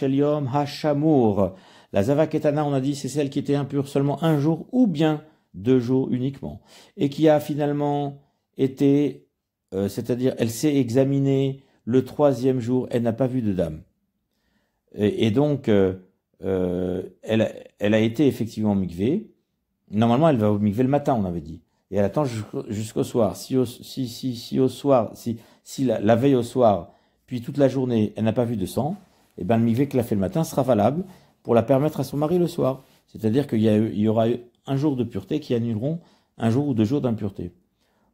La Zava Ketana, on a dit, c'est celle qui était impure seulement un jour ou bien deux jours uniquement. Et qui a finalement été, euh, c'est-à-dire, elle s'est examinée le troisième jour, elle n'a pas vu de dame. Et, donc, euh, euh, elle, elle, a été effectivement mikvé Normalement, elle va au le matin, on avait dit. Et elle attend jusqu'au soir. Si au, si, si, si au soir, si, si la, veille au soir, puis toute la journée, elle n'a pas vu de sang, eh ben, le migvé qu'elle a fait le matin sera valable pour la permettre à son mari le soir. C'est-à-dire qu'il y, il y aura un jour de pureté qui annuleront un jour ou deux jours d'impureté.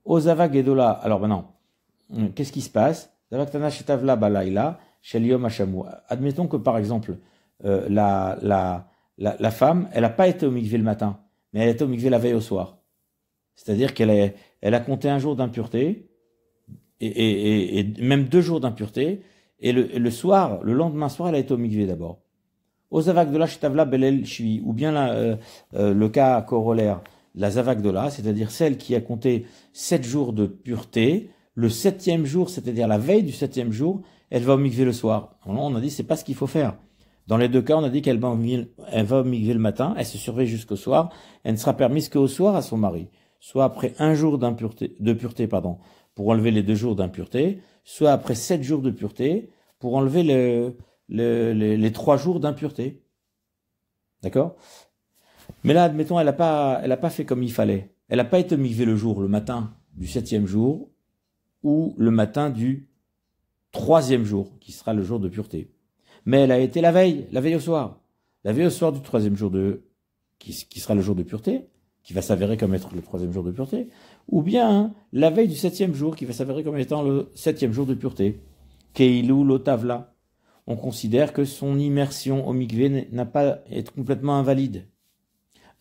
Ozava oh, Gedola, alors maintenant, euh, qu'est-ce qui se passe Admettons que par exemple, euh, la, la, la, femme, elle n'a pas été au migvé le matin, mais elle était au migvé la veille au soir. C'est-à-dire qu'elle est elle a compté un jour d'impureté, et, même deux jours d'impureté. Et le, soir, le lendemain soir, elle a été au d'abord. Aux de la shetavla belel shui, ou bien euh, euh, le cas corollaire, la zavakdola, c'est-à-dire celle qui a compté sept jours de pureté, le septième jour, c'est-à-dire la veille du septième jour, elle va au le soir. On a dit c'est pas ce qu'il faut faire. Dans les deux cas, on a dit qu'elle va au le matin, elle se surveille jusqu'au soir, elle ne sera permise qu'au soir à son mari, soit après un jour d'impureté, de pureté, pardon, pour enlever les deux jours d'impureté, soit après sept jours de pureté pour enlever le, les, trois jours d'impureté. D'accord Mais là, admettons, elle n'a pas, elle a pas fait comme il fallait. Elle n'a pas été mivée le jour, le matin du septième jour ou le matin du troisième jour, qui sera le jour de pureté. Mais elle a été la veille, la veille au soir. La veille au soir du troisième jour de, qui sera le jour de pureté, qui va s'avérer comme être le troisième jour de pureté ou bien la veille du septième jour, qui va s'avérer comme étant le septième jour de pureté, Keilu Lotavla. On considère que son immersion au migvé n'a pas être complètement invalide.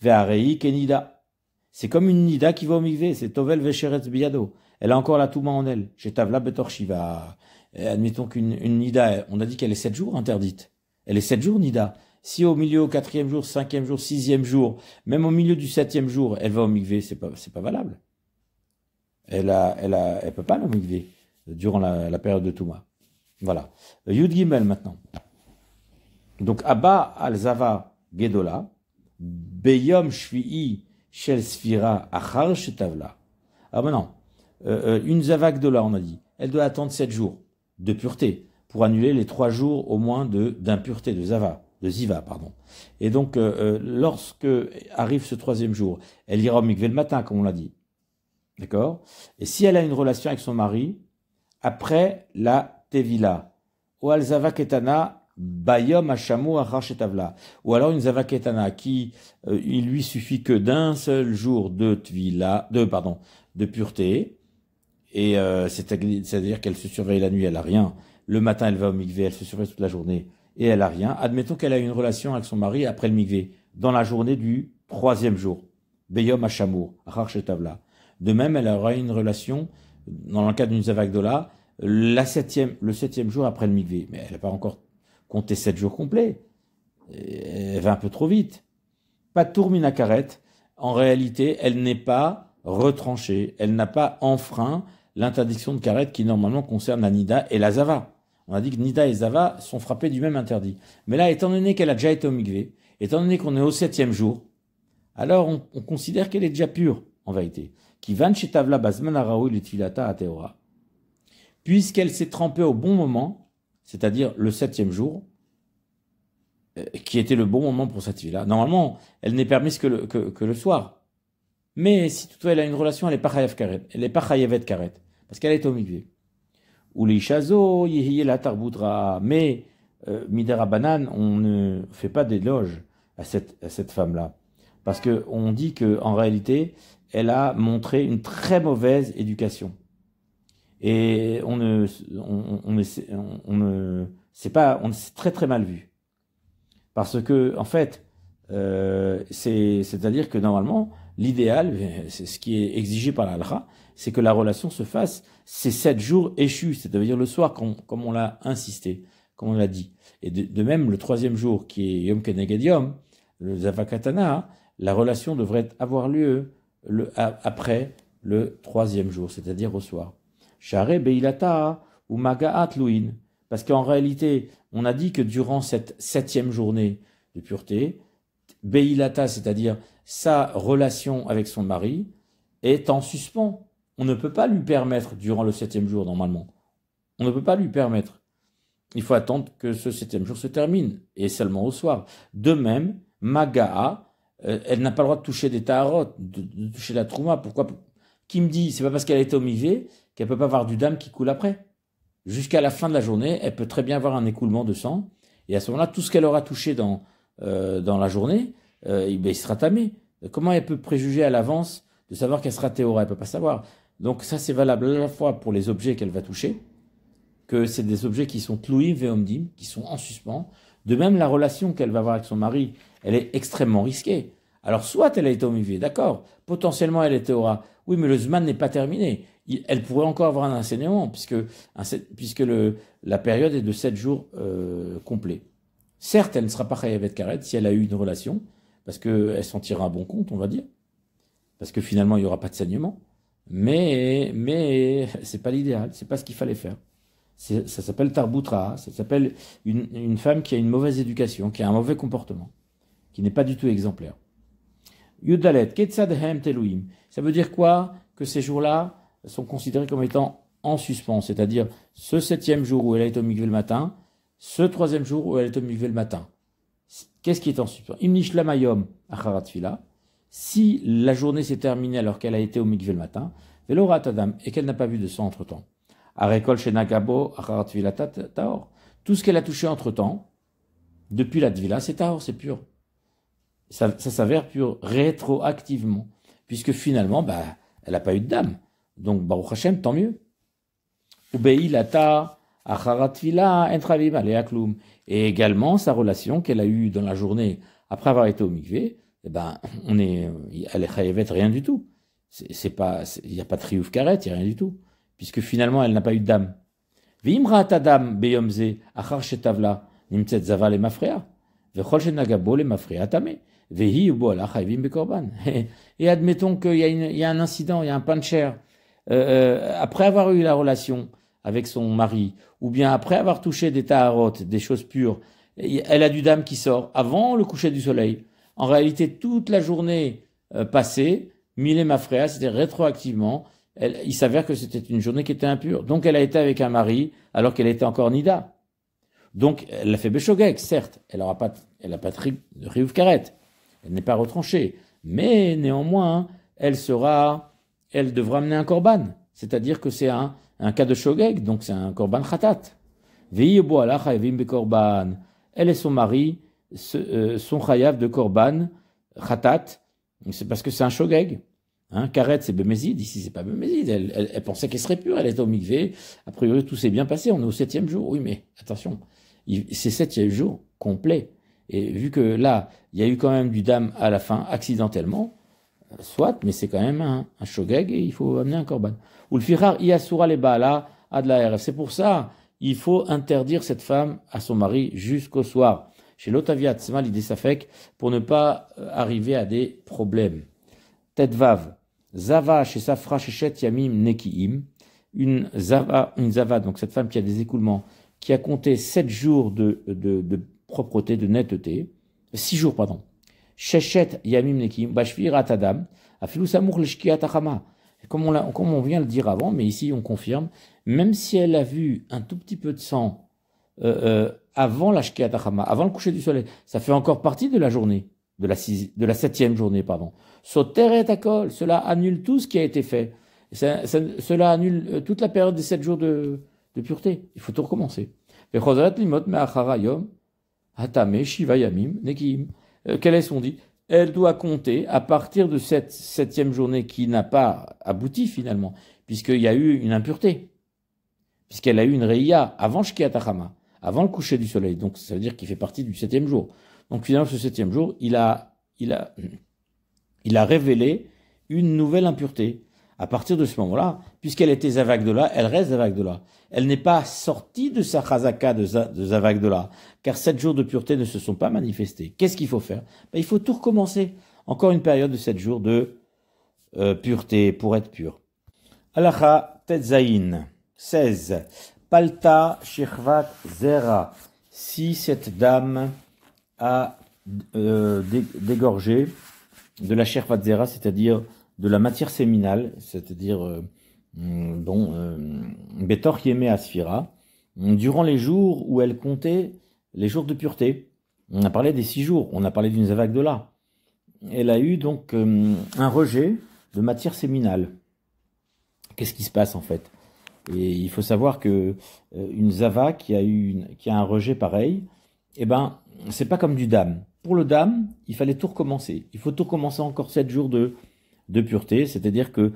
Ve'arei Kenida. C'est comme une nida qui va au c'est Tovel Vesheret Biado. Elle a encore la touma en elle. Chez Tavla Admettons qu'une une nida, on a dit qu'elle est sept jours interdite. Elle est sept jours nida. Si au milieu, au quatrième jour, cinquième jour, sixième jour, même au milieu du septième jour, elle va au migvé, c'est pas, c'est pas valable elle a, elle a, elle peut pas la durant la, période de Touma. Voilà. Yud Gimel maintenant. Donc Abba al-Zava Gedola, Beyom Shvi'i Shel Sfira Achar Shetavla. Ah ben non, euh, euh, une Zava Gedola, on a dit, elle doit attendre sept jours de pureté pour annuler les trois jours au moins de d'impureté, de Zava, de Ziva, pardon. Et donc, euh, lorsque arrive ce troisième jour, elle ira au le matin, comme on l'a dit. D'accord Et si elle a une relation avec son mari, après la Tevila, ou ou alors une Zavaketana qui, euh, il lui suffit que d'un seul jour de tevila de, pardon, de pureté, et euh, c'est-à-dire qu'elle se surveille la nuit, elle a rien. Le matin, elle va au mikvé elle se surveille toute la journée et elle a rien. Admettons qu'elle a une relation avec son mari après le mikvé dans la journée du troisième jour. Beyom Hachamour, tavla de même, elle aura une relation, dans le cas d'une Zavagdola, le septième jour après le Mikve, Mais elle n'a pas encore compté sept jours complets. Elle va un peu trop vite. Pas à carette. En réalité, elle n'est pas retranchée. Elle n'a pas enfreint l'interdiction de carette qui normalement concerne la Nida et la Zava. On a dit que Nida et Zava sont frappés du même interdit. Mais là, étant donné qu'elle a déjà été au MiGvé, étant donné qu'on est au septième jour, alors on considère qu'elle est déjà pure, en vérité. Qui bazman à ateora. Puisqu'elle s'est trempée au bon moment, c'est-à-dire le septième jour, euh, qui était le bon moment pour cette fille-là. Normalement, elle n'est permise que le, que, le, soir. Mais si toutefois elle a une relation, elle n'est pas karet. Elle n'est karet. Parce qu'elle est au milieu. Ou les chazo, la Mais, euh, midera banane, on ne fait pas d'éloge à cette, femme-là. Parce que on dit que en réalité, elle a montré une très mauvaise éducation. Et on ne, on, pas, on s'est très très mal vu. Parce que, en fait, euh, c'est, à dire que normalement, l'idéal, [LAUGHS] c'est ce qui est exigé par l'Alra, c'est que la relation se fasse ces sept jours échus, c'est-à-dire le soir, comme, on l'a insisté, comme on l'a dit. Et de, même, le troisième jour, qui est Yom Keneged Yom, le Zavakatana, la relation devrait avoir lieu après le troisième jour, c'est-à-dire au soir. Share ou magaat Parce qu'en réalité, on a dit que durant cette septième journée de pureté, beilata, c'est-à-dire sa relation avec son mari, est en suspens. On ne peut pas lui permettre durant le septième jour, normalement. On ne peut pas lui permettre. Il faut attendre que ce septième jour se termine, et seulement au soir. De même, Magaa, euh, elle n'a pas le droit de toucher des tarots, de, toucher la trouma. Pourquoi Qui me dit, c'est pas parce qu'elle est omivée qu'elle peut pas avoir du dame qui coule après. Jusqu'à la fin de la journée, elle peut très bien avoir un écoulement de sang. Et à ce moment-là, tout ce qu'elle aura touché dans, euh, dans la journée, euh, ben, il, sera tamé. Comment elle peut préjuger à l'avance de savoir qu'elle sera théorée Elle peut pas savoir. Donc ça, c'est valable à la fois pour les objets qu'elle va toucher, que c'est des objets qui sont et veomdim, qui sont en suspens. De même, la relation qu'elle va avoir avec son mari, elle est extrêmement risquée. Alors soit elle a été omivée, d'accord, potentiellement elle était aura. Oui, mais le Zman n'est pas terminé. elle pourrait encore avoir un enseignement, puisque, puisque la période est de 7 jours euh, complets. Certes, elle ne sera pas avec Karet si elle a eu une relation, parce qu'elle s'en tirera un bon compte, on va dire. Parce que finalement, il n'y aura pas de saignement. Mais, mais c'est pas l'idéal, c'est pas ce qu'il fallait faire. Ça s'appelle Tarboutra, ça s'appelle une femme qui a une mauvaise éducation, qui a un mauvais comportement qui n'est pas du tout exemplaire. Yudalet, Ça veut dire quoi Que ces jours-là sont considérés comme étant en suspens, c'est-à-dire ce septième jour où elle est au milieu le matin, ce troisième jour où elle est au milieu le matin. Qu'est-ce qui est en suspens Imnish Lamayom Si la journée s'est terminée alors qu'elle a été au milieu le matin, Velorat Adam, et qu'elle n'a pas vu de sang entre-temps. Arekol chez Nagabo Tout ce qu'elle a touché entre-temps, depuis la Tvila, c'est Taor, c'est pur ça, s'avère pure, rétroactivement, puisque finalement, bah, elle n'a pas eu de dame. Donc, Baruch Hashem, tant mieux. Et également, sa relation qu'elle a eue dans la journée après avoir été au Mikvé, eh ben, on est, elle est rien du tout. C'est pas, il n'y a pas de triouf karet, il n'y a rien du tout. Puisque finalement, elle n'a pas eu de dame. et Vehi [LAUGHS] Et admettons qu'il y, y, a un incident, il y a un pancher euh, euh, après avoir eu la relation avec son mari, ou bien après avoir touché des taharotes, des choses pures, elle a du dame qui sort avant le coucher du soleil. En réalité, toute la journée euh, passée, Milé frère, c'était rétroactivement, elle, il s'avère que c'était une journée qui était impure. Donc elle a été avec un mari alors qu'elle était encore Nida. Donc elle a fait béchogec, certes, elle n'a pas, elle a pas de Riouf carette elle n'est pas retranchée. Mais néanmoins, elle sera, elle devra amener un korban. C'est-à-dire que c'est un, cas de shogeg, donc c'est un korban khatat. Elle et son mari euh, sont chayav de korban khatat. C'est parce que c'est un shogeg. Hein, Karet, c'est Bemézid, ici c'est pas Bemézid, Elle, pensait qu'elle serait pure, elle est au migvé. A priori, tout s'est bien passé, on est au septième jour. Oui, mais attention, c'est septième jour complet. Et vu que là, il y a eu quand même du dam à la fin, accidentellement, euh, soit, mais c'est quand même un, un shogeg et il faut amener un korban. Ou le firar yasura les la RF. C'est pour ça, il faut interdire cette femme à son mari jusqu'au soir. Chez l'otaviat, c'est mal l'idée safek, pour ne pas euh, arriver à des problèmes. Tête Vav, Zava chez Safra Shechet Yamim Nekiim. Une Zava, une Zava, donc cette femme qui a des écoulements, qui a compté sept jours de, de, de propreté, de netteté. Six jours, pardon. Shechet yamim nekim comme on, comme on vient le dire avant, mais ici on confirme, même si elle a vu un tout petit peu de sang euh, euh, avant la avant le coucher du soleil, ça fait encore partie de la journée, de la, de la septième journée, pardon. Soteret akol, cela annule tout ce qui a été fait. cela annule euh, toute la période des sept jours de, pureté. Il faut tout recommencer. Shiva Yamim Nekiim. Euh, Quelle est son dit Elle doit compter à partir de cette septième journée qui n'a pas abouti finalement, puisqu'il y a eu une impureté, puisqu'elle a eu une reiya avant Shkiatachama, avant le coucher du soleil. Donc ça veut dire qu'il fait partie du septième jour. Donc finalement, ce septième jour, il a, il a, il a révélé une nouvelle impureté. À partir de ce moment-là, puisqu'elle était Zavagdola, elle reste Zavagdola. Elle n'est pas sortie de sa chazaka de, Zavagdola, car sept jours de pureté ne se sont pas manifestés. Qu'est-ce qu'il faut faire ben, Il faut tout recommencer. Encore une période de sept jours de euh, pureté pour être pur. Alaha Tetzaïn, 16. Palta Shirvat Zera. Si cette dame a euh, dégorgé de la Shirvat Zera, c'est-à-dire de la matière séminale, c'est-à-dire, euh, mm, bon, euh, qui aimait Asphira, durant les jours où elle comptait les jours de pureté. On a parlé des six jours, on a parlé d'une zavak de là. Elle a eu donc euh, un rejet de matière séminale. Qu'est-ce qui se passe en fait Et il faut savoir que euh, une zava qui a eu qui a un rejet pareil, eh ben c'est pas comme du dame. Pour le dame, il fallait tout recommencer. Il faut tout recommencer encore sept jours de de pureté, c'est-à-dire que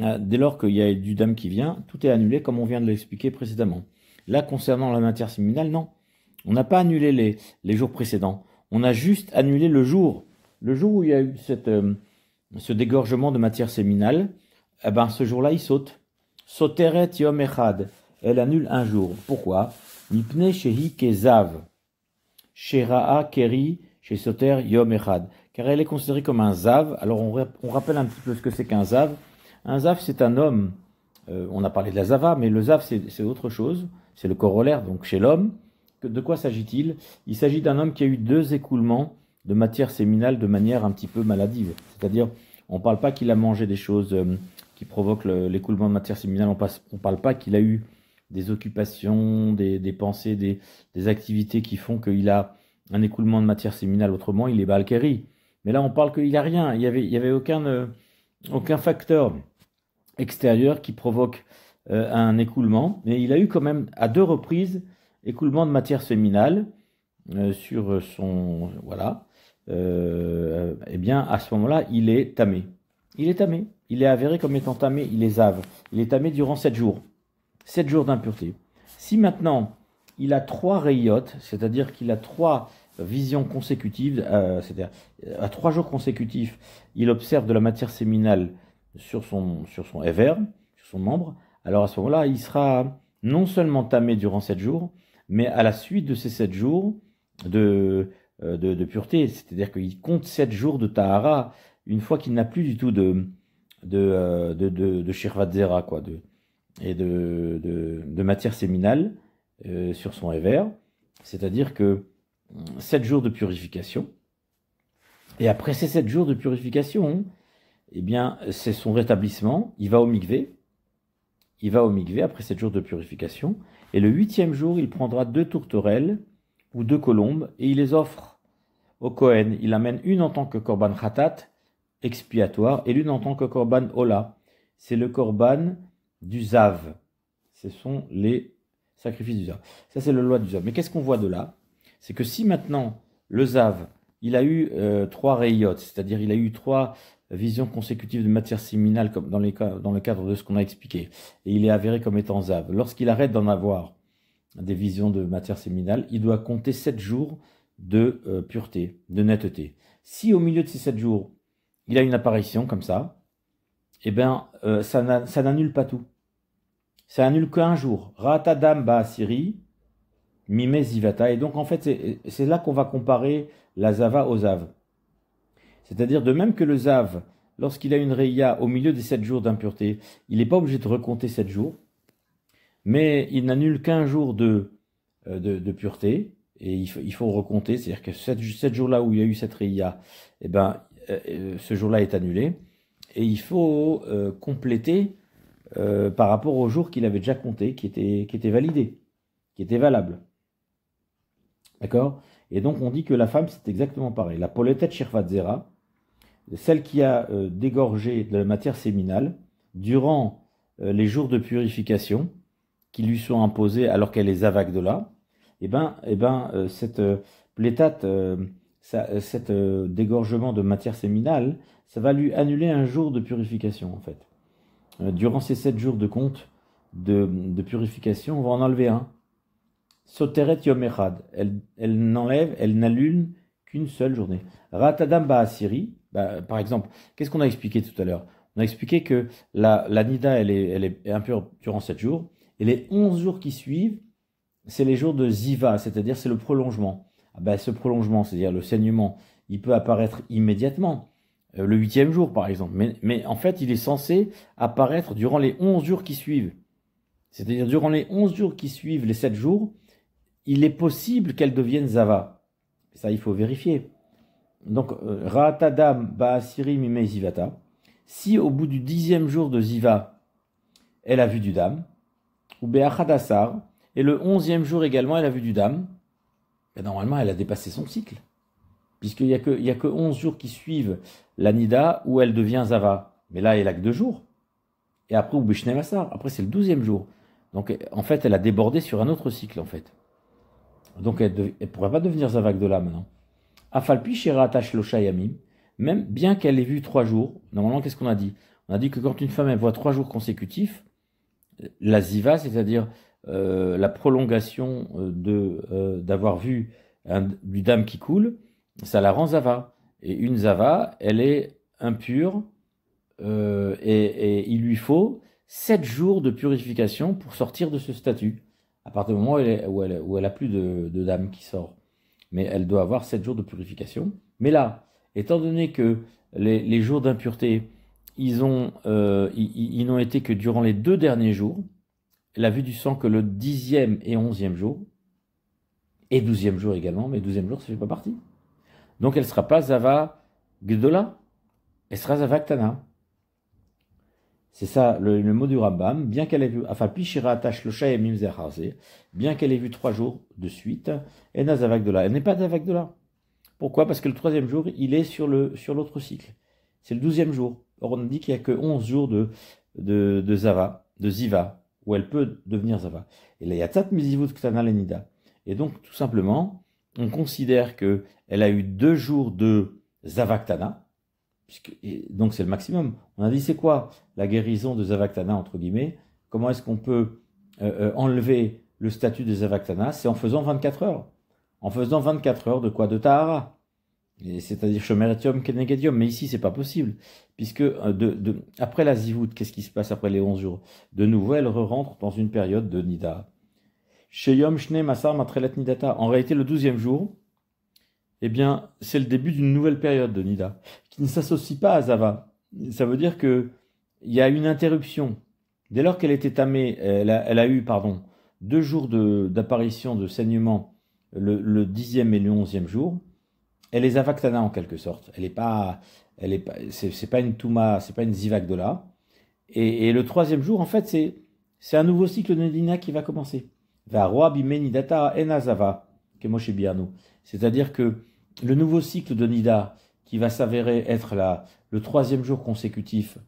euh, dès lors qu'il y a du dame qui vient, tout est annulé comme on vient de l'expliquer précédemment. Là, concernant la matière séminale, non. On n'a pas annulé les, les, jours précédents. On a juste annulé le jour. Le jour où il y a eu cette, euh, ce dégorgement de matière séminale, eh ben, ce jour-là, il saute. Soteret yom echad. Elle annule un jour. Pourquoi Nipne shehi kezav. Shera'a keri Soter Yom Echad car elle est considérée comme un zav. Alors on, rappelle un petit peu ce que c'est qu'un zav. Un zav, c'est un homme, euh, on a parlé de la zava, mais le zav, c'est autre chose, c'est le corollaire, donc chez l'homme. De quoi s'agit-il Il, s'agit d'un homme qui a eu deux écoulements de matière séminale de manière un petit peu maladive. C'est-à-dire, on ne parle pas qu'il a mangé des choses euh, qui provoquent l'écoulement de matière séminale, on ne parle pas qu'il a eu des occupations, des, pensées, des, activités qui font qu'il a un écoulement de matière séminale. Autrement, il est balkéri. Mais là, on parle qu'il n'y a rien. Il n'y avait, y avait euh, aucun, facteur extérieur qui provoque euh, un écoulement. Mais il a eu quand même à deux reprises écoulement de matière séminale euh, sur son. Voilà. eh bien, à ce moment-là, il est tamé. Il est tamé. Il est avéré comme étant tamé. Il est ave. Il est tamé durant sept jours. Sept jours d'impureté. Si maintenant il a trois rayotes, c'est-à-dire qu'il a trois vision consécutive, euh, c'est-à-dire euh, à trois jours consécutifs, il observe de la matière séminale sur son, sur son ever, sur son membre, alors à ce moment-là, il sera non seulement tamé durant sept jours, mais à la suite de ces sept jours de, euh, de, pureté, c'est-à-dire qu'il compte sept jours de Tahara, une fois qu'il n'a plus du tout de, de, de, de, quoi, de, et de, de, de matière séminale sur son ever, c'est-à-dire que sept jours de purification. Et après ces sept jours de purification, eh bien, c'est son rétablissement. Il va au Mikvé. Il va au Mikvé après sept jours de purification. Et le huitième jour, il prendra deux tourterelles ou deux colombes et il les offre au Kohen. Il amène une en tant que korban khatat, expiatoire, et l'une en tant que korban hola C'est le korban du zav. Ce sont les sacrifices du zav. Ça, c'est le loi du zav. Mais qu'est-ce qu'on voit de là c'est que si maintenant le Zav, il a eu euh, trois rayotes, c'est-à-dire il a eu trois visions consécutives de matière séminale comme dans, le cadre de ce qu'on a expliqué, et il est avéré comme étant Zav, lorsqu'il arrête d'en avoir des visions de matière séminale, il doit compter sept jours de euh, pureté, de netteté. Si au milieu de ces sept jours, il a une apparition comme ça, eh bien, euh, ça n'annule pas tout. Ça annule qu'un jour. Ratadamba Siri Mime Zivata. Et donc, en fait, c'est là qu'on va comparer la Zava au Zav. C'est-à-dire, de même que le Zav, lorsqu'il a une Reya au milieu des sept jours d'impureté, il n'est pas obligé de recompter sept jours, mais il n'annule qu'un jour euh, de, de, pureté, et il faut, il faut recompter. C'est-à-dire que sept, sept jours-là où il y a eu cette Reya, eh ben, euh, euh, ce jour-là est annulé, et il faut compléter par rapport au jour qu'il avait déjà compté, qui était, qui était validé, qui était valable. D'accord Et donc on dit que la femme, c'est exactement pareil. La poletet shirvatzera, celle qui a euh, dégorgé de la matière séminale durant euh, les jours de purification qui lui sont imposés alors qu'elle est avac de là, eh bien, eh ben euh, cette plétate, cet dégorgement de matière séminale, ça va lui annuler un jour de purification en fait. durant ces sept jours de compte de, de purification, on va en enlever un. Soteret Yom Elle, n'enlève, elle n'allume qu'une seule journée. Ratadam Ba'asiri, bah, par exemple, qu'est-ce qu'on a expliqué tout à l'heure On a expliqué que la, Nida, elle est, elle impure durant 7 jours. Et les 11 jours qui suivent, c'est les jours de Ziva, c'est-à-dire c'est le prolongement. Ah bah, ce prolongement, c'est-à-dire le saignement, il peut apparaître immédiatement, euh, le huitième jour par exemple, mais, mais, en fait il est censé apparaître durant les 11 jours qui suivent. C'est-à-dire durant les 11 jours qui suivent les 7 jours, il est possible qu'elle devienne Zava. Ça, il faut vérifier. Donc, euh, Raatadam Baasiri Zivata. Si au bout du dixième jour de Ziva, elle a vu du Dame, ou Beachadasar, et le onzième jour également, elle a vu du Dame, ben, normalement, elle a dépassé son cycle. Puisqu'il n'y a, que, il y a que jours qui suivent l'Anida où elle devient Zava. Mais là, elle a que deux jours. Et après, ou Après, c'est le douzième jour. Donc, en fait, elle a débordé sur un autre cycle, en fait. Donc elle ne pourrait pas devenir Zavak de là maintenant. Afalpi Shira Yamim, même bien qu'elle ait vu trois jours, normalement qu'est-ce qu'on a dit On a dit que quand une femme elle voit trois jours consécutifs, euh, la ziva, c'est-à-dire euh, la prolongation euh, de d'avoir vu un, du dame qui coule, ça la rend zava. Et une zava, elle est impure et, et, il lui faut sept jours de purification pour sortir de ce statut à partir du moment où elle, n'a a plus de, dame qui sort. Mais elle doit avoir sept jours de purification. Mais là, étant donné que les, jours d'impureté, euh, ils n'ont été que durant les deux derniers jours, la vue du sang que le dixième et onzième jour, et douzième jour également, mais douzième jour, ça ne fait pas partie. Donc elle ne sera pas Zava Gdola, elle sera Zava c'est ça le, mot du Rambam. Bien qu'elle ait vu, enfin, attache le chat et bien qu'elle ait vu trois jours de suite, elle n'est pas Zavagdala. Pourquoi Parce que le troisième jour, il est sur l'autre sur cycle. C'est le douzième jour. Or, on dit qu'il n'y a que onze jours de, de, de, Zava, de Ziva, où elle peut devenir Zava. Et la Mizivut Ktana Lenida. Et donc, tout simplement, on considère que elle a eu deux jours de Zavaktana, donc c'est le maximum. On a dit c'est quoi la guérison de Zavaktana, entre guillemets Comment est-ce qu'on peut euh, euh, enlever le statut de Zavaktana C'est en faisant 24 heures. En faisant 24 heures de quoi De Tahara. C'est-à-dire Shomeretium Kenegedium. Mais ici, c'est pas possible. Puisque euh, après la Zivut, qu'est-ce qui se passe après les 11 jours De nouveau, elle re rentre dans une période de Nida. Sheyom Shne Masar Matrelet Nidata. En réalité, le 12e jour, eh bien, c'est le début d'une nouvelle période de Nida, qui ne s'associe pas à Zava. Ça veut dire que il y a une interruption. Dès lors qu'elle était amée elle a, eu, pardon, deux jours d'apparition de, saignement, le, dixième et le onzième jour. Elle est Zavaktana en quelque sorte. Elle n'est pas, elle pas, c'est pas une Touma, c'est pas une zivakdola. Et, et le troisième jour, en fait, c'est c'est un nouveau cycle de Nidina qui va commencer. Va roi bimenidata enazava, c'est-à-dire que le nouveau cycle de Nida, qui va s'avérer être la, le troisième jour consécutif,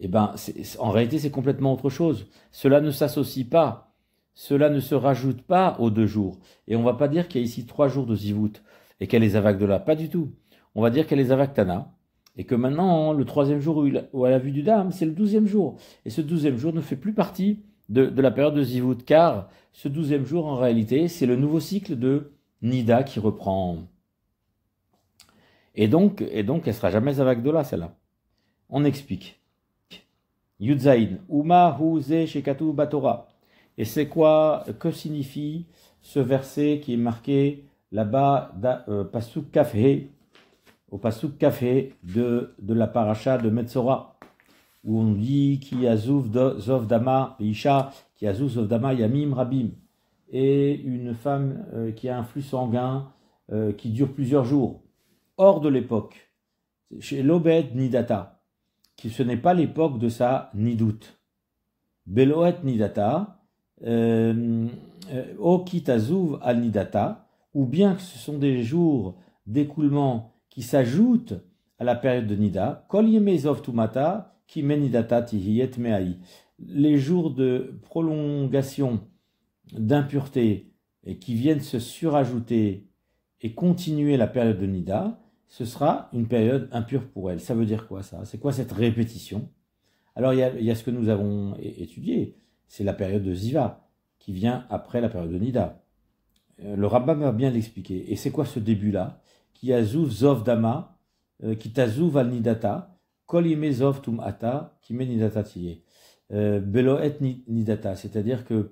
eh ben, en réalité, c'est complètement autre chose. Cela ne s'associe pas, cela ne se rajoute pas aux deux jours. Et on ne va pas dire qu'il y a ici trois jours de Zivout et qu'elle est vague de là, pas du tout. On va dire qu'elle est avak Tana et que maintenant, le troisième jour où elle a vu du Dame, c'est le douzième jour. Et ce douzième jour ne fait plus partie de, de la période de Zivout, car ce douzième jour, en réalité, c'est le nouveau cycle de Nida qui reprend. Et donc, et donc elle sera jamais avec là, celle-là. On explique. Yudzaïn, Uma Huze Shekatu Batora. Et c'est quoi, que signifie ce verset qui est marqué là-bas, euh, au Pasuk Café, de, de la paracha de Metzora, où on dit Ki Azouf Dama, Isha, Ki azuv Dama Yamim Rabim et une femme euh, qui a un flux sanguin euh, qui dure plusieurs jours, hors de l'époque, chez l'Obed Nidata, qui ce n'est pas l'époque de sa Nidoute. Beloet Nidata, euh, Okitazuv al Nidata, ou bien que ce sont des jours d'écoulement qui s'ajoutent à la période de Nida, Kol Tumata, Nidata Meai. Les jours de prolongation d'impuretés qui viennent se surajouter et continuer la période de Nida, ce sera une période impure pour elle. Ça veut dire quoi ça C'est quoi cette répétition Alors il y, a, ce que nous avons étudié, c'est la période de Ziva, qui vient après la période de Nida. Euh, le rabbin va bien l'expliquer. Et c'est quoi ce début-là Qui azuv zov dama, euh, qui tazuv al nidata, kolime tum nidata tiye. Euh, belo et nidata, c'est-à-dire que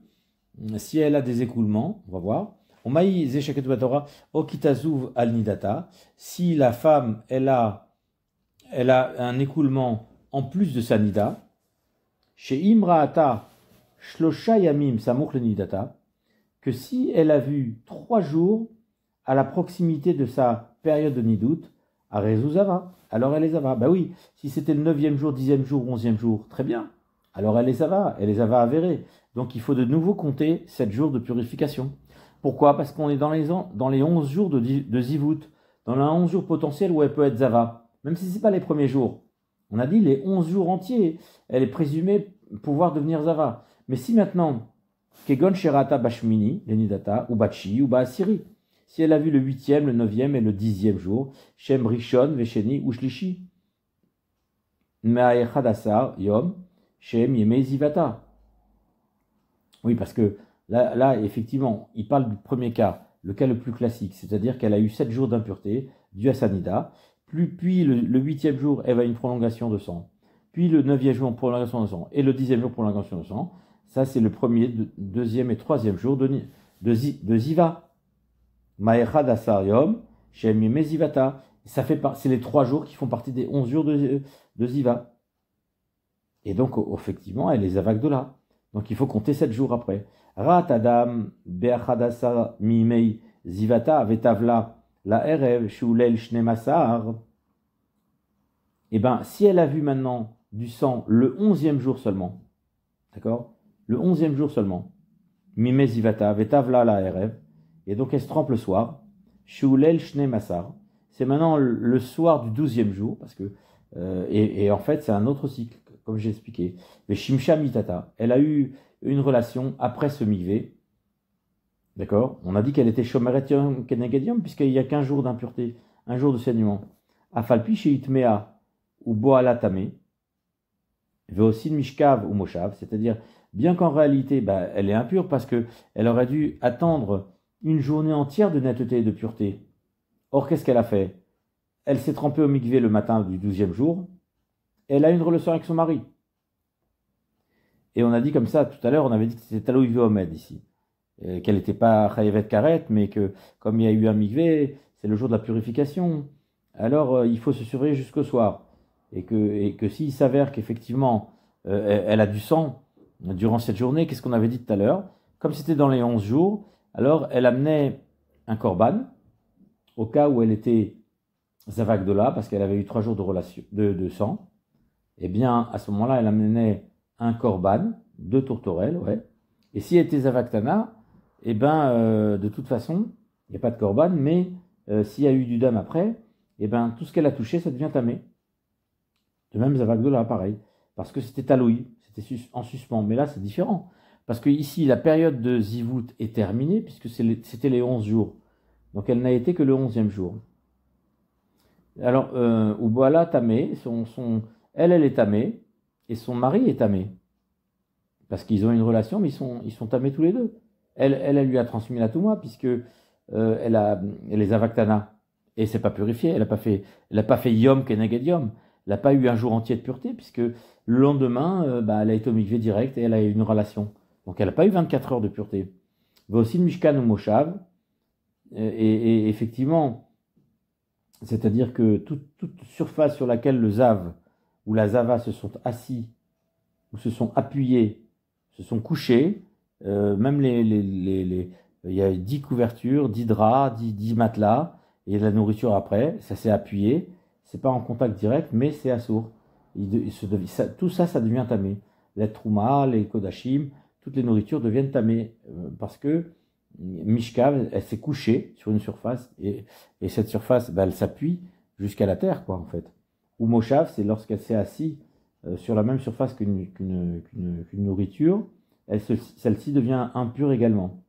si elle a des écoulements, on va voir. Si la femme, elle a, elle a un écoulement en plus de sa nida, chez Imraata Shlosha Yamim Nidata, que si elle a vu trois jours à la proximité de sa période de nidoute, à Rezuzava, alors elle est Zava. Ben oui, si c'était le neuvième jour, dixième jour, onzième jour, très bien alors elle les ava, elle les ava avérés. Donc il faut de nouveau compter 7 jours de purification. Pourquoi Parce qu'on est dans les, dans 11 jours de, de zivout, dans les 11 jours potentiels où elle peut être zava, même si ce n'est pas les premiers jours. On a dit les 11 jours entiers, elle est présumée pouvoir devenir zava. Mais si maintenant, Kegon Sherata Bashmini, Lenidata, ou Bachi, ou Basiri, si elle a vu le 8e, le 9e et le 10e jour, Shem Rishon, Vesheni, ou Shlishi, Yom, Shem Zivata. Oui, parce que là, là, effectivement, il parle du premier cas, le cas le plus classique, c'est-à-dire qu'elle a eu sept jours d'impureté dû à Sanida, puis, le, huitième jour, elle a une prolongation de sang, puis le neuvième jour, prolongation de sang, et le dixième jour, prolongation de sang. Ça, c'est le premier, deuxième et troisième jour de, de, Ziva. Maechad chez Shem vata Ça fait c'est les trois jours qui font partie des onze jours de, de Ziva. Et donc, effectivement, elle les avale de là. Donc, il faut compter sept jours après. Rat Adam, Mimei, Zivata, Vetavla, La Erev, Shulel, Shnemasar. Eh bien, si elle a vu maintenant du sang le onzième jour seulement, d'accord Le onzième jour seulement, Mimei, Zivata, Vetavla, La Erev, et donc elle se trempe le soir, Shulel, Shnemasar. C'est maintenant le soir du douzième jour, parce que. Euh, et en fait, c'est un autre cycle comme j'ai expliqué. Mais Shimsha Mitata, elle a eu une relation après ce migvé. D'accord On a dit qu'elle était Shomeretium Kenegedium, puisqu'il y a qu'un jour d'impureté, un jour de saignement. Afalpi chez Itmea ou aussi Veosin Mishkav ou Moshav, c'est-à-dire, bien qu'en réalité, bah, elle est impure parce qu'elle aurait dû attendre une journée entière de netteté et de pureté. Or, qu'est-ce qu'elle a fait Elle s'est trempée au migvé le matin du douzième jour, elle a une relation avec son mari. Et on a dit comme ça tout à l'heure, on avait dit que c'était Taloui Omed ici. qu'elle n'était pas Chayevet Karet, mais que comme il y a eu un migvé, c'est le jour de la purification. Alors euh, il faut se surveiller jusqu'au soir. Et que, et que s'il s'avère qu'effectivement euh, elle a du sang durant cette journée, qu'est-ce qu'on avait dit tout à l'heure Comme c'était dans les 11 jours, alors elle amenait un Corban, au cas où elle était zavagdola, parce qu'elle avait eu trois jours de, relation, de sang eh bien, à ce moment-là, elle amenait un corban, deux tourterelles, ouais. Et si elle était Zavaktana, eh bien, euh, de toute façon, il n'y a pas de corban, mais euh, s'il y a eu du dame après, eh ben, tout ce qu'elle a touché, ça devient tamé. De même, Zavakdola, pareil. Parce que c'était Taloui, c'était en suspens. Mais là, c'est différent. Parce que ici, la période de Zivout est terminée, puisque c'était les 11 jours. Donc, elle n'a été que le 11e jour. Alors, euh, Tamé, son elle, elle est tamée, et son mari est tamé. Parce qu'ils ont une relation, mais ils sont, ils tamés tous les deux. Elle, elle, lui a transmis la Touma, puisque euh, elle, a, les avactana. Et c'est pas purifié, elle n'a pas fait, elle a pas fait yom keneged yom. Elle n'a pas eu un jour entier de pureté, puisque le lendemain, euh, bah, elle a été au mikvé direct et elle a eu une relation. Donc elle n'a pas eu 24 heures de pureté. a aussi le mishkan ou moshav. Et, effectivement, c'est-à-dire que toute, toute, surface sur laquelle le zav où la Zava se sont assis, où se sont appuyés, se sont couchés, euh, même les, les, il y a dix couvertures, dix draps, 10, matelas, et la nourriture après, ça s'est appuyé, c'est pas en contact direct, mais c'est assourd. Il, se tout ça, ça devient tamé. Les trouma, les kodashim, toutes les nourritures deviennent tamées, euh, parce que Mishka, elle s'est couchée sur une surface, et, cette surface, ben, elle s'appuie jusqu'à la terre, quoi, en fait. Ou moshav, c'est lorsqu'elle s'est assise euh, sur la même surface qu'une nourriture, celle-ci devient impure également.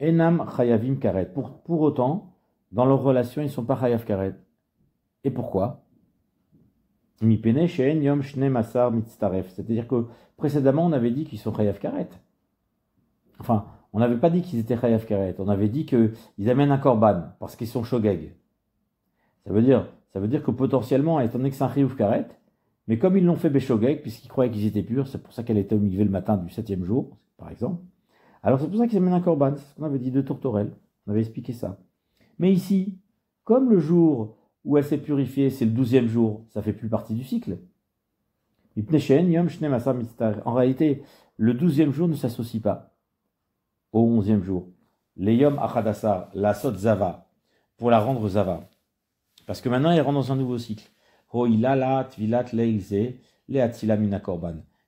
Enam chayavim karet. Pour, pour autant, dans leur relation, ils ne sont pas chayav karet. Et pourquoi C'est-à-dire que précédemment, on avait dit qu'ils sont chayav karet. Enfin, on n'avait pas dit qu'ils étaient chayav karet. On avait dit qu'ils amènent un korban parce qu'ils sont shogeg. Ça veut dire, ça veut dire que potentiellement, étant donné que c'est un Karet, mais comme ils l'ont fait Béchogek, puisqu'ils croyaient qu'ils étaient purs, c'est pour ça qu'elle était au le matin du septième jour, par exemple. Alors c'est pour ça qu'ils amènent un corban. c'est ce qu'on avait dit de Tortorelle. On avait expliqué ça. Mais ici, comme le jour où elle s'est purifiée, c'est le douzième jour, ça fait plus partie du cycle. En réalité, le douzième jour ne s'associe pas au onzième jour. Les Yom la Sot Zava, pour la rendre Zava. Parce que maintenant, il rentre dans un nouveau cycle.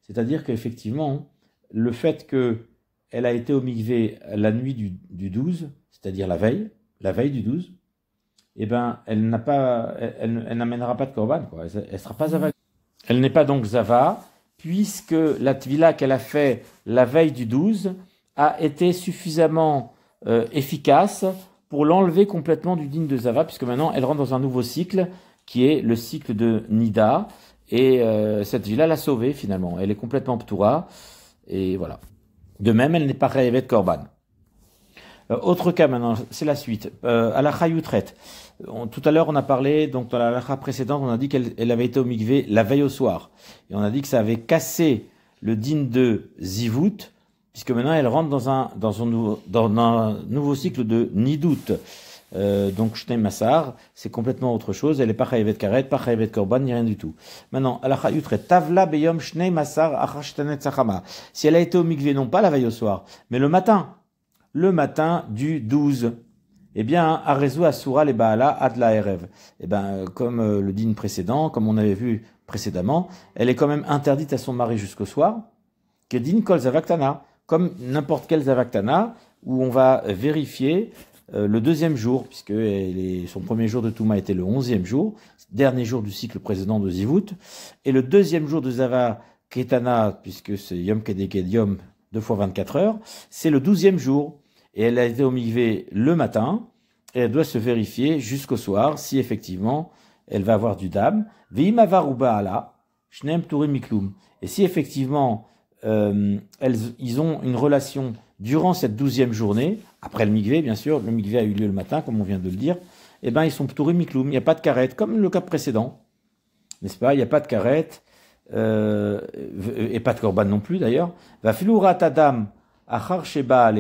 C'est-à-dire qu'effectivement, le fait qu'elle a été au la nuit du, 12, c'est-à-dire la veille, la veille du 12, eh ben, elle n'a pas, elle, n'amènera pas de korban, Elle, sera pas zava. Elle n'est pas donc zava, puisque la tvila qu'elle a fait la veille du 12 a été suffisamment euh, efficace pour l'enlever complètement du digne de Zava, puisque maintenant elle rentre dans un nouveau cycle qui est le cycle de Nida. Et euh, cette villa l'a sauvée finalement. Elle est complètement Ptoura. Et voilà. De même, elle n'est pas rêvée de Corban. Euh, autre cas maintenant, c'est la suite. à euh, la Tout à l'heure, on a parlé, donc dans la précédente, on a dit qu'elle avait été au Mikvé la veille au soir. Et on a dit que ça avait cassé le digne de Zivout puisque maintenant elle rentre dans un, dans son nouveau, dans un nouveau cycle de nidout, Euh, donc Shnei Massar, c'est complètement autre chose. Elle est pas Chayevet Karet, pas Chayevet Korban, ni rien du tout. Maintenant, la Yutret, Tavla Beyom Shnei Massar Achashtanet Sachama. Si elle a été au Migvé, non pas la veille au soir, mais le matin, le matin du 12. Eh bien, Arezu Asura les Baala Adla Rêve. Eh ben, comme euh, le dîne précédent, comme on avait vu précédemment, elle est quand même interdite à son mari jusqu'au soir. Kedin Kol Kolzavaktana comme n'importe quel Zavaktana, où on va vérifier euh, le deuxième jour, puisque son premier jour de Touma était le onzième jour, dernier jour du cycle précédent de Zivout, et le deuxième jour de Zava puisque c'est Yom Kedeked Yom, deux fois 24 heures, c'est le douzième jour, et elle a été omivée le matin, et elle doit se vérifier jusqu'au soir si effectivement elle va avoir du dam. shnem Et si effectivement euh, ils ont une relation durant cette douzième journée, après le migvé bien sûr, le migvé a eu lieu le matin comme on vient de le dire, et eh ben ils sont tourés mikloum, il n'y a pas de carrette, comme le cas précédent, n'est-ce pas Il n'y a pas de carrette, euh, et pas de corban non plus d'ailleurs. Va adam achar sheba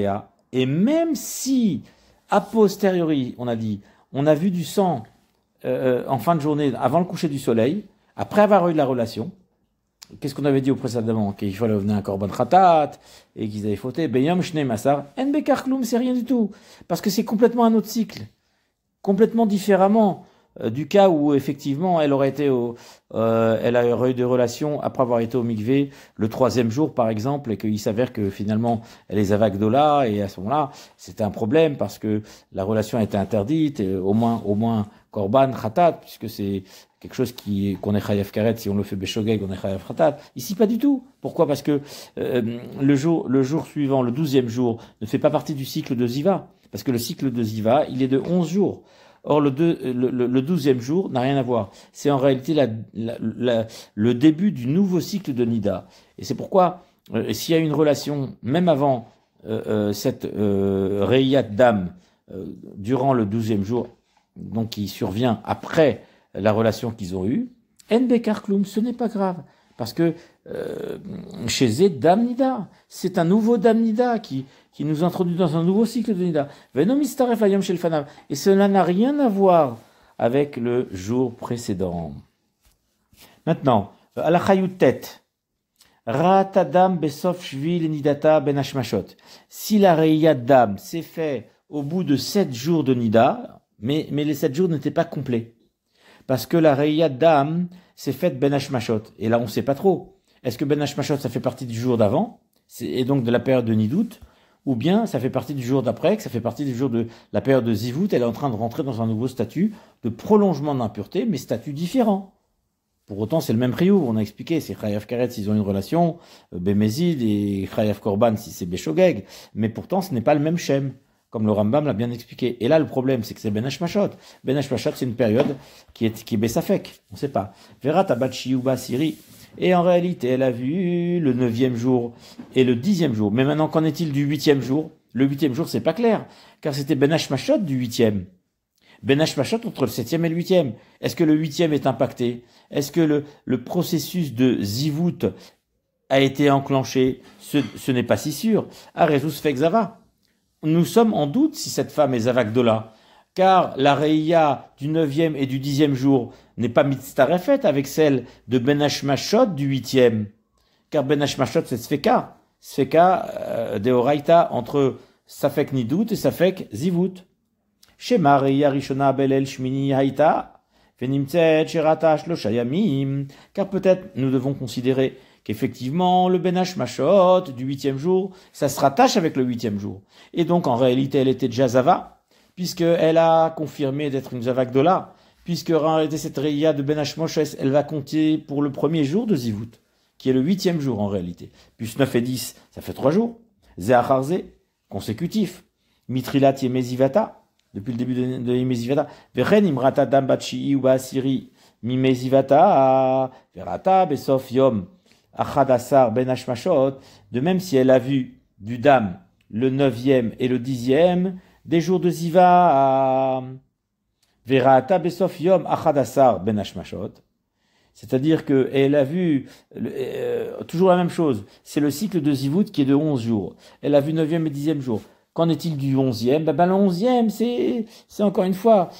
et même si, a posteriori, on a dit, on a vu du sang euh, en fin de journée, avant le coucher du soleil, après avoir eu la relation, qu'est-ce qu'on avait dit au précédemment Qu'il fallait venir à Corban khatat et qu'ils avaient fauté. Beyam Massar. masar. Nbekar kloum, c'est rien du tout. Parce que c'est complètement un autre cycle. Complètement différemment euh, du cas où effectivement elle aurait été euh, elle aurait eu des relations après avoir été au Mikvé le troisième jour par exemple et qu'il s'avère que finalement elle les avait là et à ce moment-là c'était un problème parce que la relation était interdite au moins au moins Korban, Khatat, puisque c'est quelque chose qui qu'on est Khayef Karet, si on le fait Beshogeg, on est Khayef Khatat. Ici, pas du tout. Pourquoi Parce que euh, le, jour, le jour suivant, le douzième jour, ne fait pas partie du cycle de Ziva. Parce que le cycle de Ziva, il est de onze jours. Or, le, deux, euh, le, le, le douzième jour n'a rien à voir. C'est en réalité la, le début du nouveau cycle de Nida. Et c'est pourquoi, euh, s'il y a une relation, même avant cette euh, d'âme, durant le douzième jour, donc qui survient après la relation qu'ils ont eue, Nbekar Kloum, ce n'est pas grave. Parce que euh, chez Z, Damnida, c'est un nouveau Damnida qui, qui nous introduit dans un nouveau cycle de Nida. Et cela n'a rien à voir avec le jour précédent. Maintenant, à la besof shvil nidata ben Si la reiyat dam s'est fait au bout de sept jours de nida, mais, les sept jours n'étaient pas complets. Parce que la Reiyat d'Am s'est faite Ben Hashmashot. Et là, on ne sait pas trop. Est-ce que Ben Hashmashot, ça fait partie du jour d'avant, et donc de la période de Nidout, ou bien ça fait partie du jour d'après, que ça fait partie du jour de la période de Zivout, elle est en train de rentrer dans un nouveau statut de prolongement d'impureté, mais statut différent. Pour autant, c'est le même priou on a expliqué, c'est Khayaf Karet s'ils ont une relation, euh, Bémezid et Khayaf Korban si c'est Beshogeg, mais pourtant ce n'est pas le même Shem comme le Rambam l'a bien expliqué. Et là, le problème, c'est que c'est Ben Hashmashot. Ben Hashmashot, c'est une période qui est, qui On ne sait pas. Vera Tabat Siri. Et en réalité, elle a vu le neuvième jour et le dixième jour. Mais maintenant, qu'en est-il du huitième jour? Le huitième jour, c'est pas clair. Car c'était Ben Hashmashot du huitième. Ben Hashmashot entre le septième et le huitième. Est-ce que le huitième est impacté? Est-ce que le, le processus de zivout a été enclenché? Ce, n'est pas si sûr. Arezus Fekzava nous sommes en doute si cette femme est Zavagdola, car la Reïa du 9e et du 10e jour n'est pas refaite avec celle de Ben Hashmashot du 8e, car Ben Hashmashot c'est Sfeka, Sfeka euh, de entre Safek Nidout et Safek Zivut. Shema Reïa Rishona Belel Shmini Haïta, car peut-être nous devons considérer qu'effectivement, le Benachmachot Machot du huitième jour, ça se rattache avec le huitième jour. Et donc, en réalité, elle était déjà Zava, puisqu'elle a confirmé d'être une Zavak de puisque en cette Reya de Benach elle va compter pour le premier jour de Zivout, qui est le huitième jour en réalité. Puis 9 et 10, ça fait trois jours. Zeacharze, consécutif. Mitrilat Yemezivata, depuis le début de, Yemezivata. Imrata Dambachi ou mi Mimezivata, Verata, Besof Yom. Achadassar ben Ashmashot, de même si elle a vu du dame le neuvième et le dixième des jours de Ziva à Verata besof yom Achadassar ben Ashmashot. C'est-à-dire que elle a vu euh, toujours la même chose. C'est le cycle de Zivout qui est de 11 jours. Elle a vu neuvième et dixième jour. Qu'en est-il du 11e ben, ben, Le 11 c'est, encore une fois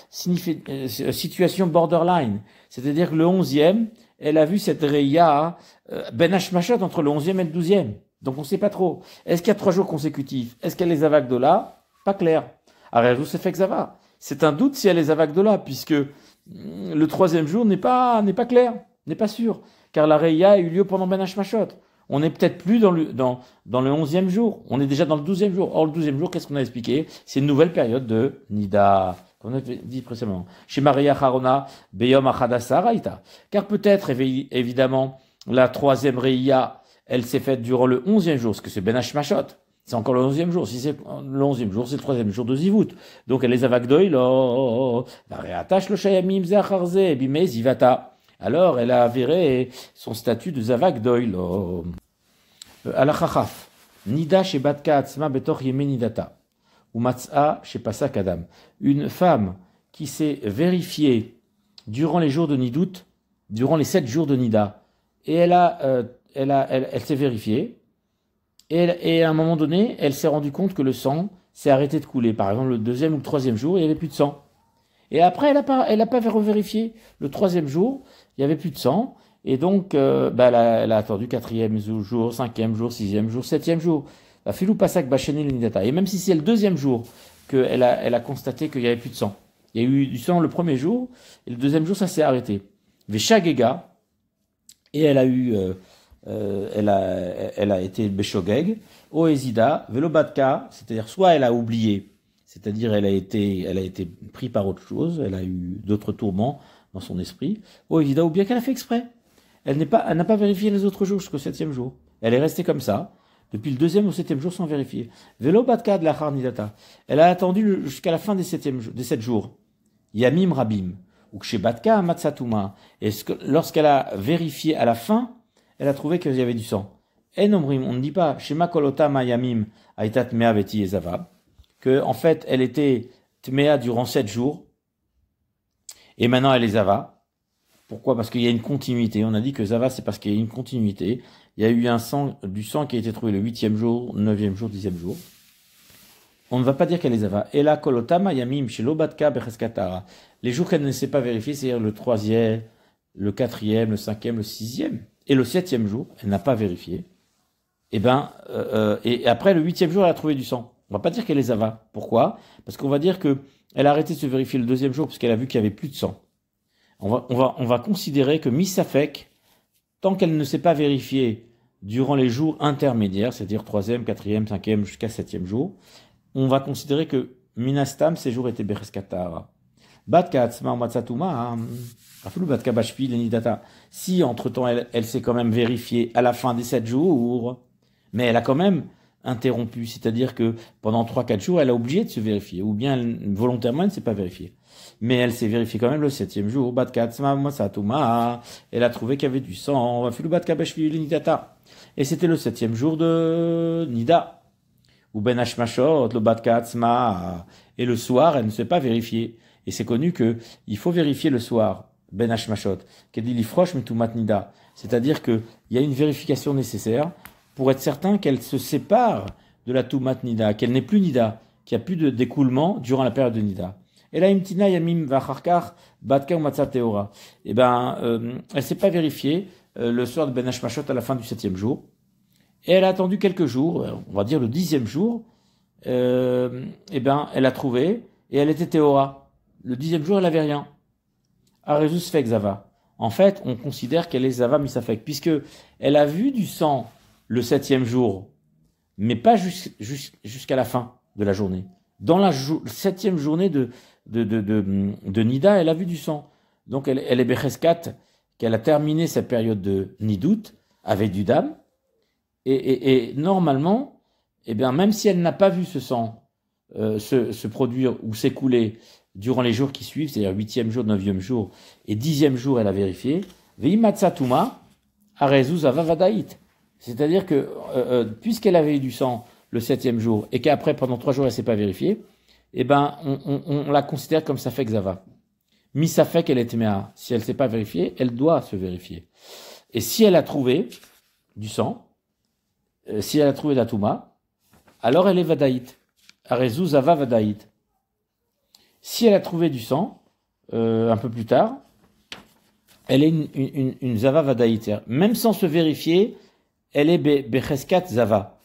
euh, situation borderline. C'est-à-dire que le 11e, elle a vu cette Reya euh, Ben machot entre le 11e et le 12e. Donc on ne sait pas trop. Est-ce qu'il y a trois jours consécutifs Est-ce qu'elle les a vagues de là Pas clair. Arerou se fait que ça va. C'est un doute si elle les vagues de là, puisque mm, le troisième jour n'est pas, n'est pas clair, n'est pas sûr, car la Reya a eu lieu pendant Ben machot On n'est peut-être plus dans le, dans, dans le 11e jour, on est déjà dans le 12e jour. Or, le 12e jour, qu'est-ce qu'on a expliqué C'est une nouvelle période de Nida on a dit précédemment. Chez Maria Harona, Beyom Car peut-être, évidemment, la troisième Reïa, elle s'est faite durant le onzième jour, parce que c'est Ben Hashmashot. C'est encore le onzième jour. Si c'est le onzième jour, c'est le troisième jour de zivut. Donc elle est avagdoilo, oh, Alors elle a avéré son statut de allah oh. euh, Alachachaf, nida shebatka atzma betor yemenidata ou Matzah chez ça, Kadam. Une femme qui s'est vérifiée durant les jours de Nidout, durant les sept jours de Nida, et elle, a, euh, elle, a, elle, s'est vérifiée, et, à un moment donné, elle s'est rendue compte que le sang s'est arrêté de couler. Par exemple, le deuxième ou le troisième jour, il n'y avait plus de sang. Et après, elle n'a pas, elle a pas revérifié. Le troisième jour, il n'y avait plus de sang. Et donc, euh, bah, elle, a, attendu quatrième jour, cinquième jour, sixième jour, septième jour. Bah, et même si c'est le deuxième jour qu'elle a, elle a constaté qu'il n'y avait plus de sang. Il y a eu du sang le premier jour, et le deuxième jour, ça s'est arrêté. Veshagega, et elle a eu, euh, euh, elle, a, été Beshogeg, Oezida, velobadka, c'est-à-dire soit elle a oublié, c'est-à-dire elle a été, elle a été prise par autre chose, elle a eu d'autres tourments dans son esprit, Oezida, ou bien qu'elle a fait exprès. Elle n'est pas, elle n'a pas vérifié les autres jours jusqu'au septième jour. Elle est restée comme ça depuis le deuxième au septième jour sans vérifier. Velo batka de la Elle a attendu jusqu'à la fin des, des sept jours. Yamim rabim. Ou batka matsatuma. Et lorsqu'elle a vérifié à la fin, elle a trouvé qu'il y avait du sang. Enomrim eh, on ne dit pas, shema yamim aitat mea veti ezava. Que, en fait, elle était tmea durant sept jours. Et maintenant, elle est zava. Pourquoi Parce qu'il y a une continuité. On a dit que Zava, c'est parce qu'il y a une continuité. Il y a eu un sang, du sang qui a été trouvé le huitième jour, neuvième jour, dixième jour. On ne va pas dire qu'elle les avait. Ela kolotama yamim Les jours qu'elle ne s'est pas vérifiée, c'est-à-dire le troisième, le quatrième, le cinquième, le sixième et le septième jour, elle n'a pas vérifié. Et eh ben, euh, euh, et après le huitième jour, elle a trouvé du sang. On ne va pas dire qu'elle les ava. Pourquoi Parce qu'on va dire que elle a arrêté de se vérifier le deuxième jour parce qu'elle a vu qu'il y avait plus de sang. On va, on va, on va considérer que Misafek, tant qu'elle ne s'est pas vérifiée durant les jours intermédiaires, c'est-à-dire 3 quatrième, 4 5 jusqu'à 7 jour, on va considérer que Minastam, ces jours étaient Bereskatara. Hein. Si entre-temps elle, elle s'est quand même vérifiée à la fin des sept jours, mais elle a quand même interrompu, c'est-à-dire que pendant trois, 4 jours, elle a obligé de se vérifier, ou bien volontairement elle ne s'est pas vérifiée mais elle s'est vérifiée quand même le septième jour. ma. Elle a trouvé qu'il y avait du sang. Et c'était le septième jour de Nida. Ou Ben hashmachot le Et le soir, elle ne s'est pas vérifiée. Et c'est connu que il faut vérifier le soir. Ben Nida. C'est-à-dire qu'il y a une vérification nécessaire pour être certain qu'elle se sépare de la Toumat Nida, qu'elle n'est plus Nida, qu'il n'y a plus de découlement durant la période de Nida. Et yamim eh ben, euh, elle s'est pas vérifiée euh, le soir de Ben Hashmashot à la fin du septième jour. Et elle a attendu quelques jours, euh, on va dire le dixième jour. Eh ben, elle a trouvé et elle était Théora. Le dixième jour, elle avait rien. Arezus fait zava. En fait, on considère qu'elle est zava misafek puisque elle a vu du sang le septième jour, mais pas jusqu'à la fin de la journée. Dans la septième journée de de, de, de, de, Nida, elle a vu du sang. Donc elle, elle est Becheskat, qu'elle a terminé sa période de Nidout avec du dame Et, et, et normalement, eh bien, même si elle n'a pas vu ce sang euh, se, se, produire ou s'écouler durant les jours qui suivent, c'est-à-dire huitième jour, neuvième jour et dixième jour, elle a vérifié. Veimatsatuma a C'est-à-dire que euh, euh, puisqu'elle avait eu du sang le septième jour et qu'après pendant trois jours elle s'est pas vérifiée, eh ben, on, la considère comme Safek Zava. safek, elle est méa. Si elle ne s'est pas vérifiée, elle doit se vérifier. Et si elle a trouvé du sang, euh, si elle a trouvé d'Atouma, alors elle est Vadaït. Arezou Zava Vadaït. Si elle a trouvé du sang, euh, un peu plus tard, elle est une, une, Zava Vadaït. Même sans se vérifier, elle est Becheskat Zava.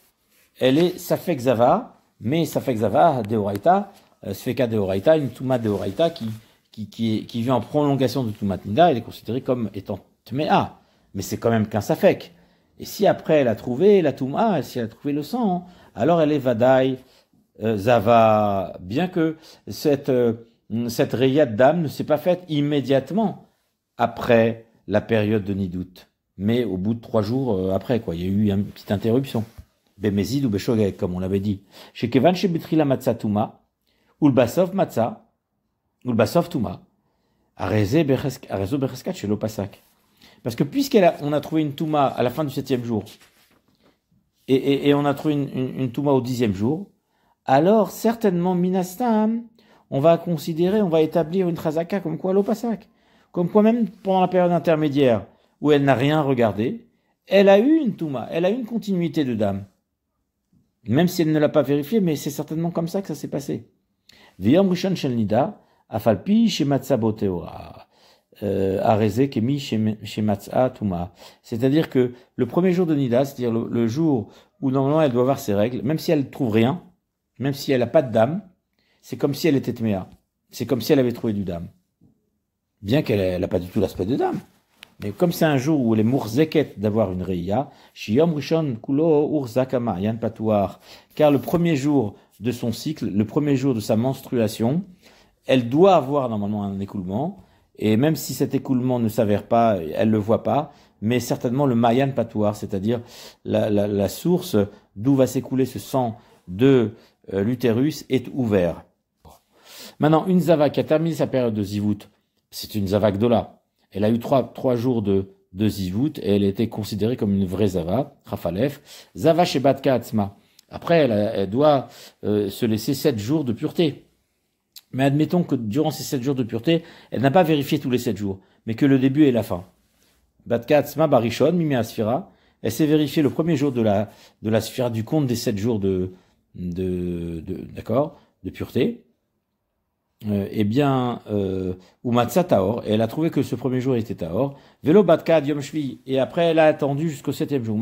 Elle est Safek Zava mais Safek Zava deoraita, euh, Sfeka une Touma deoraita qui, qui, qui, vient en prolongation de Touma Nida, elle est considérée comme étant Tmea, mais c'est quand même qu'un Safek. Et si après elle a trouvé la Touma, si elle a trouvé le sang, alors elle est Vadaï euh, Zava, bien que cette, euh, cette d'âme ne s'est pas faite immédiatement après la période de Nidout, mais au bout de trois jours après, quoi. Il y a eu une petite interruption. Bemezid ou comme on l'avait dit. Shekevan Matza Ulbasov Matza, Ulbasov Touma, Arezo Becheskat chez l'Opasak. Parce que puisqu'on a, a, trouvé une Touma à la fin du septième jour, et, et, on a trouvé une, une, Touma au dixième jour, alors certainement Minastam, on va considérer, on va établir une trazaka comme quoi l'Opasak. Comme quoi même pendant la période intermédiaire où elle n'a rien regardé, elle a eu une Touma, elle a eu une continuité de dame même si elle ne l'a pas vérifié, mais c'est certainement comme ça que ça s'est passé. Euh, c'est-à-dire que le premier jour de Nida, c'est-à-dire le, jour où normalement elle doit avoir ses règles, même si elle trouve rien, même si elle n'a pas de dame, c'est comme si elle était Tméa. C'est comme si elle avait trouvé du dame. Bien qu'elle n'a pas du tout l'aspect de dame. Mais comme c'est un jour où les mourzeket d'avoir une reïa, shiyom kulo car le premier jour de son cycle, le premier jour de sa menstruation, elle doit avoir normalement un écoulement, et même si cet écoulement ne s'avère pas, elle le voit pas, mais certainement le mayan patoir, c'est-à-dire la, source d'où va s'écouler ce sang de euh, l'utérus est ouvert. Maintenant, une zavak qui a terminé sa période de zivout, c'est une zavak dola. Elle a eu trois, trois jours de, de zivout et elle était considérée comme une vraie zava, rafalef. Zava chez Atzma. Après, elle, doit euh, se laisser sept jours de pureté. Mais admettons que durant ces sept jours de pureté, elle n'a pas vérifié tous les sept jours, mais que le début et la fin. Atzma Barishon, Mimi Asphira. Elle s'est vérifiée le premier jour de la, de la sphira du compte des sept jours de, de, d'accord, de pureté. Euh, eh bien, ou euh, elle a trouvé que ce premier jour était taor, Velo batka et après elle a attendu jusqu'au septième jour,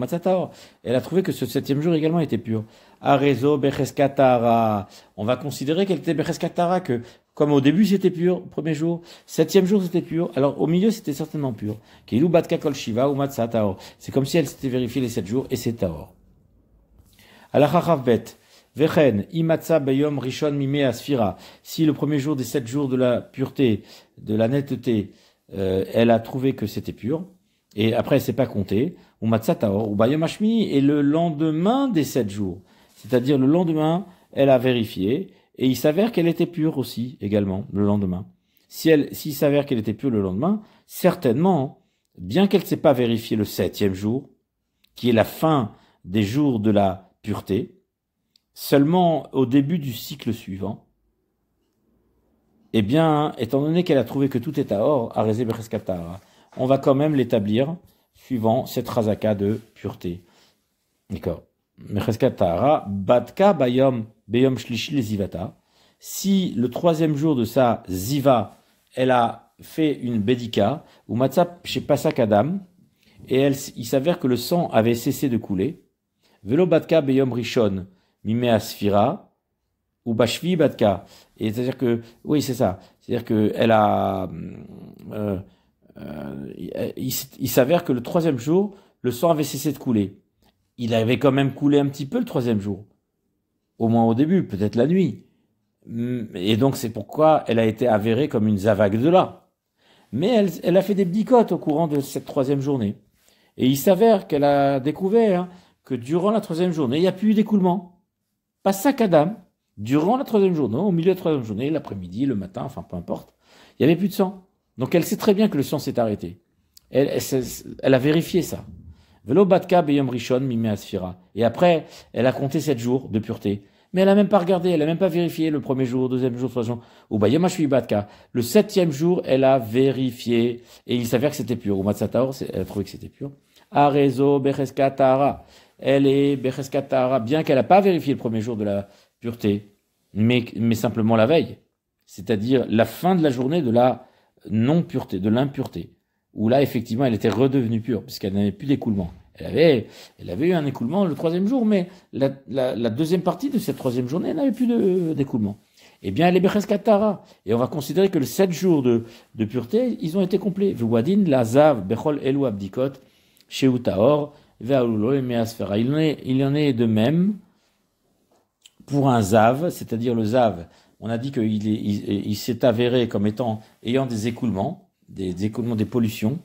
elle a trouvé que ce septième jour également était pur. Arezo bereskatara, on va considérer qu'elle était bereskatara, que comme au début c'était pur, premier jour, septième jour c'était pur, alors au milieu c'était certainement pur. Kilu batka kol ou c'est comme si elle s'était vérifiée les sept jours, et c'est taor. Bet Vechen, Imatsa Bayom Rishon Mimea Si le premier jour des sept jours de la pureté, de la netteté, euh, elle a trouvé que c'était pur, et après elle pas compté. ou Matsa Taor, ou Bayom Hashmi, et le lendemain des sept jours, c'est-à-dire le lendemain, elle a vérifié, et il s'avère qu'elle était pure aussi, également, le lendemain. Si elle, s'il s'avère qu'elle était pure le lendemain, certainement, bien qu'elle ne s'est pas vérifiée le septième jour, qui est la fin des jours de la pureté, Seulement, au début du cycle suivant, eh bien, étant donné qu'elle a trouvé que tout est à or, à hein, on va quand même l'établir suivant cette razaka de pureté. D'accord. Mecheskatara, hein. Batka Bayom, bayom Shlishi Zivata. Si le troisième jour de sa ziva, elle a fait une bedika, ou Matsap, chez Pasakadam, et elle, il s'avère que le sang avait cessé de couler, Velo Batka Beyom Rishon, Mimea ou Bashvi Batka. Et c'est-à-dire que, oui, c'est ça. C'est-à-dire que a, euh, euh, il, s'avère que le troisième jour, le sang avait cessé de couler. Il avait quand même coulé un petit peu le troisième jour. Au moins au début, peut-être la nuit. Et donc, c'est pourquoi elle a été avérée comme une zavague de là. Mais elle, a fait des bicotes au courant de cette troisième journée. Et il s'avère qu'elle a découvert que durant la troisième journée, il n'y a plus eu d'écoulement à Adam, durant la troisième journée, au milieu de la troisième journée, l'après-midi, le matin, enfin peu importe, il n'y avait plus de sang. Donc elle sait très bien que le sang s'est arrêté. Elle, a vérifié ça. Velo Et après, elle a compté sept jours de pureté. Mais elle n'a même pas regardé, elle n'a même pas vérifié le premier jour, deuxième jour, troisième jour. Ou bah, batka. Le septième jour, elle a vérifié et il s'avère que c'était pur. Ou elle a trouvé que c'était pur. Arezo bereskatara elle est Becheskatara, bien qu'elle n'a pas vérifié le premier jour de la pureté, mais, simplement la veille, c'est-à-dire la fin de la journée de la non-pureté, de l'impureté, où là, effectivement, elle était redevenue pure, puisqu'elle n'avait plus d'écoulement. Elle avait, eu un écoulement le troisième jour, mais la, deuxième partie de cette troisième journée, elle n'avait plus d'écoulement. Eh bien, elle est Katara Et on va considérer que les sept jours de, pureté, ils ont été complets. Lazav, Bechol, Elou, Abdikot, il en est de même pour un zav, c'est-à-dire le zav. On a dit qu'il s'est il, avéré comme étant ayant des écoulements, des, écoulements, des pollutions,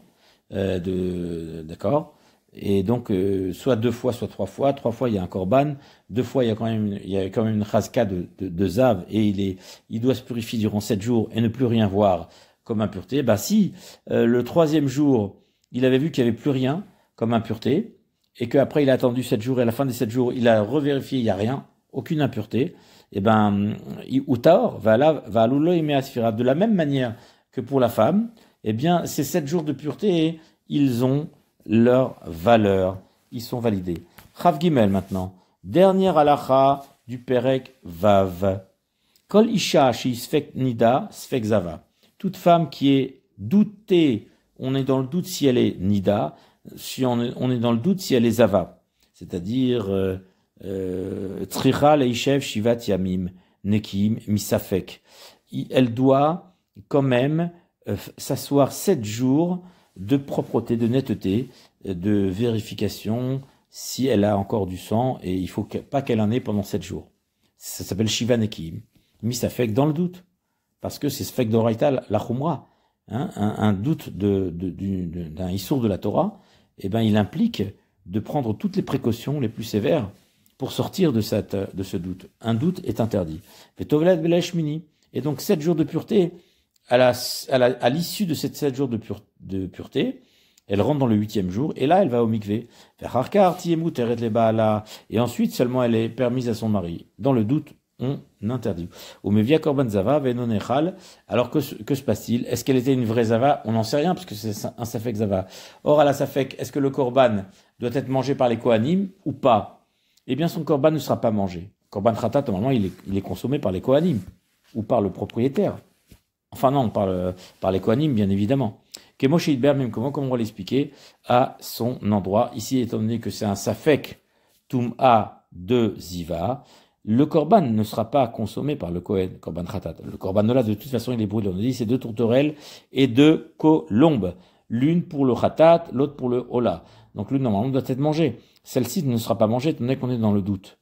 euh, d'accord. Et donc, euh, soit deux fois, soit trois fois. Trois fois, il y a un korban. Deux fois, il y a quand même, il y a quand même une chazka de, de, zav et il est, il doit se purifier durant sept jours et ne plus rien voir comme impureté. Bah si, euh, le troisième jour, il avait vu qu'il n'y avait plus rien comme impureté, et qu'après il a attendu sept jours et à la fin des sept jours il a revérifié, il n'y a rien, aucune impureté, et eh ben, va va De la même manière que pour la femme, et eh bien, ces sept jours de pureté, ils ont leur valeur, ils sont validés. Chav Gimel maintenant, dernière halacha du Perek Vav. Kol Isha Sfek Nida Zava. Toute femme qui est doutée, on est dans le doute si elle est Nida, si on est, dans le doute si elle les Zava, c'est-à-dire euh, euh, tricha leishev shivat yamim nekim misafek. Elle doit quand même euh, s'asseoir sept jours de propreté, de netteté, de vérification si elle a encore du sang et il faut pas qu'elle en ait pendant sept jours. Ça s'appelle shiva nekim misafek dans le doute parce que c'est ce fait d'oraita la chumra. Hein, un, doute d'un de, issour de la Torah, eh ben, il implique de prendre toutes les précautions les plus sévères pour sortir de, cette, de ce doute. Un doute est interdit. Et donc, sept jours de pureté, à l'issue de ces sept jours de, pureté, elle rentre dans le huitième jour, et là, elle va au mikvé. Et ensuite, seulement, elle est permise à son mari, dans le doute on interdit. Omevia Korban Zava, Alors que, se passe-t-il Est-ce qu'elle était une vraie Zava On n'en sait rien, parce que c'est un Safek Zava. Or, à la Safek, est-ce que le Korban doit être mangé par les Kohanim ou pas Eh bien, son Korban ne sera pas mangé. Korban Khatat, normalement, il est, il est consommé par les Kohanim ou par le propriétaire. Enfin, non, par, les Kohanim, bien évidemment. Kemosh Hidber, même comment, comment on va l'expliquer, à son endroit. Ici, étant donné que c'est un Safek Tum'a de Ziva, le korban ne sera pas consommé par le Kohen, korban khatat. Le korban hola, de toute façon, il est brûlé. On a dit, c'est deux tourterelles et deux colombes. L'une pour le khatat, l'autre pour le hola. Donc l'une, normalement, doit être mangée. Celle-ci ne sera pas mangée, étant donné qu'on est dans le doute.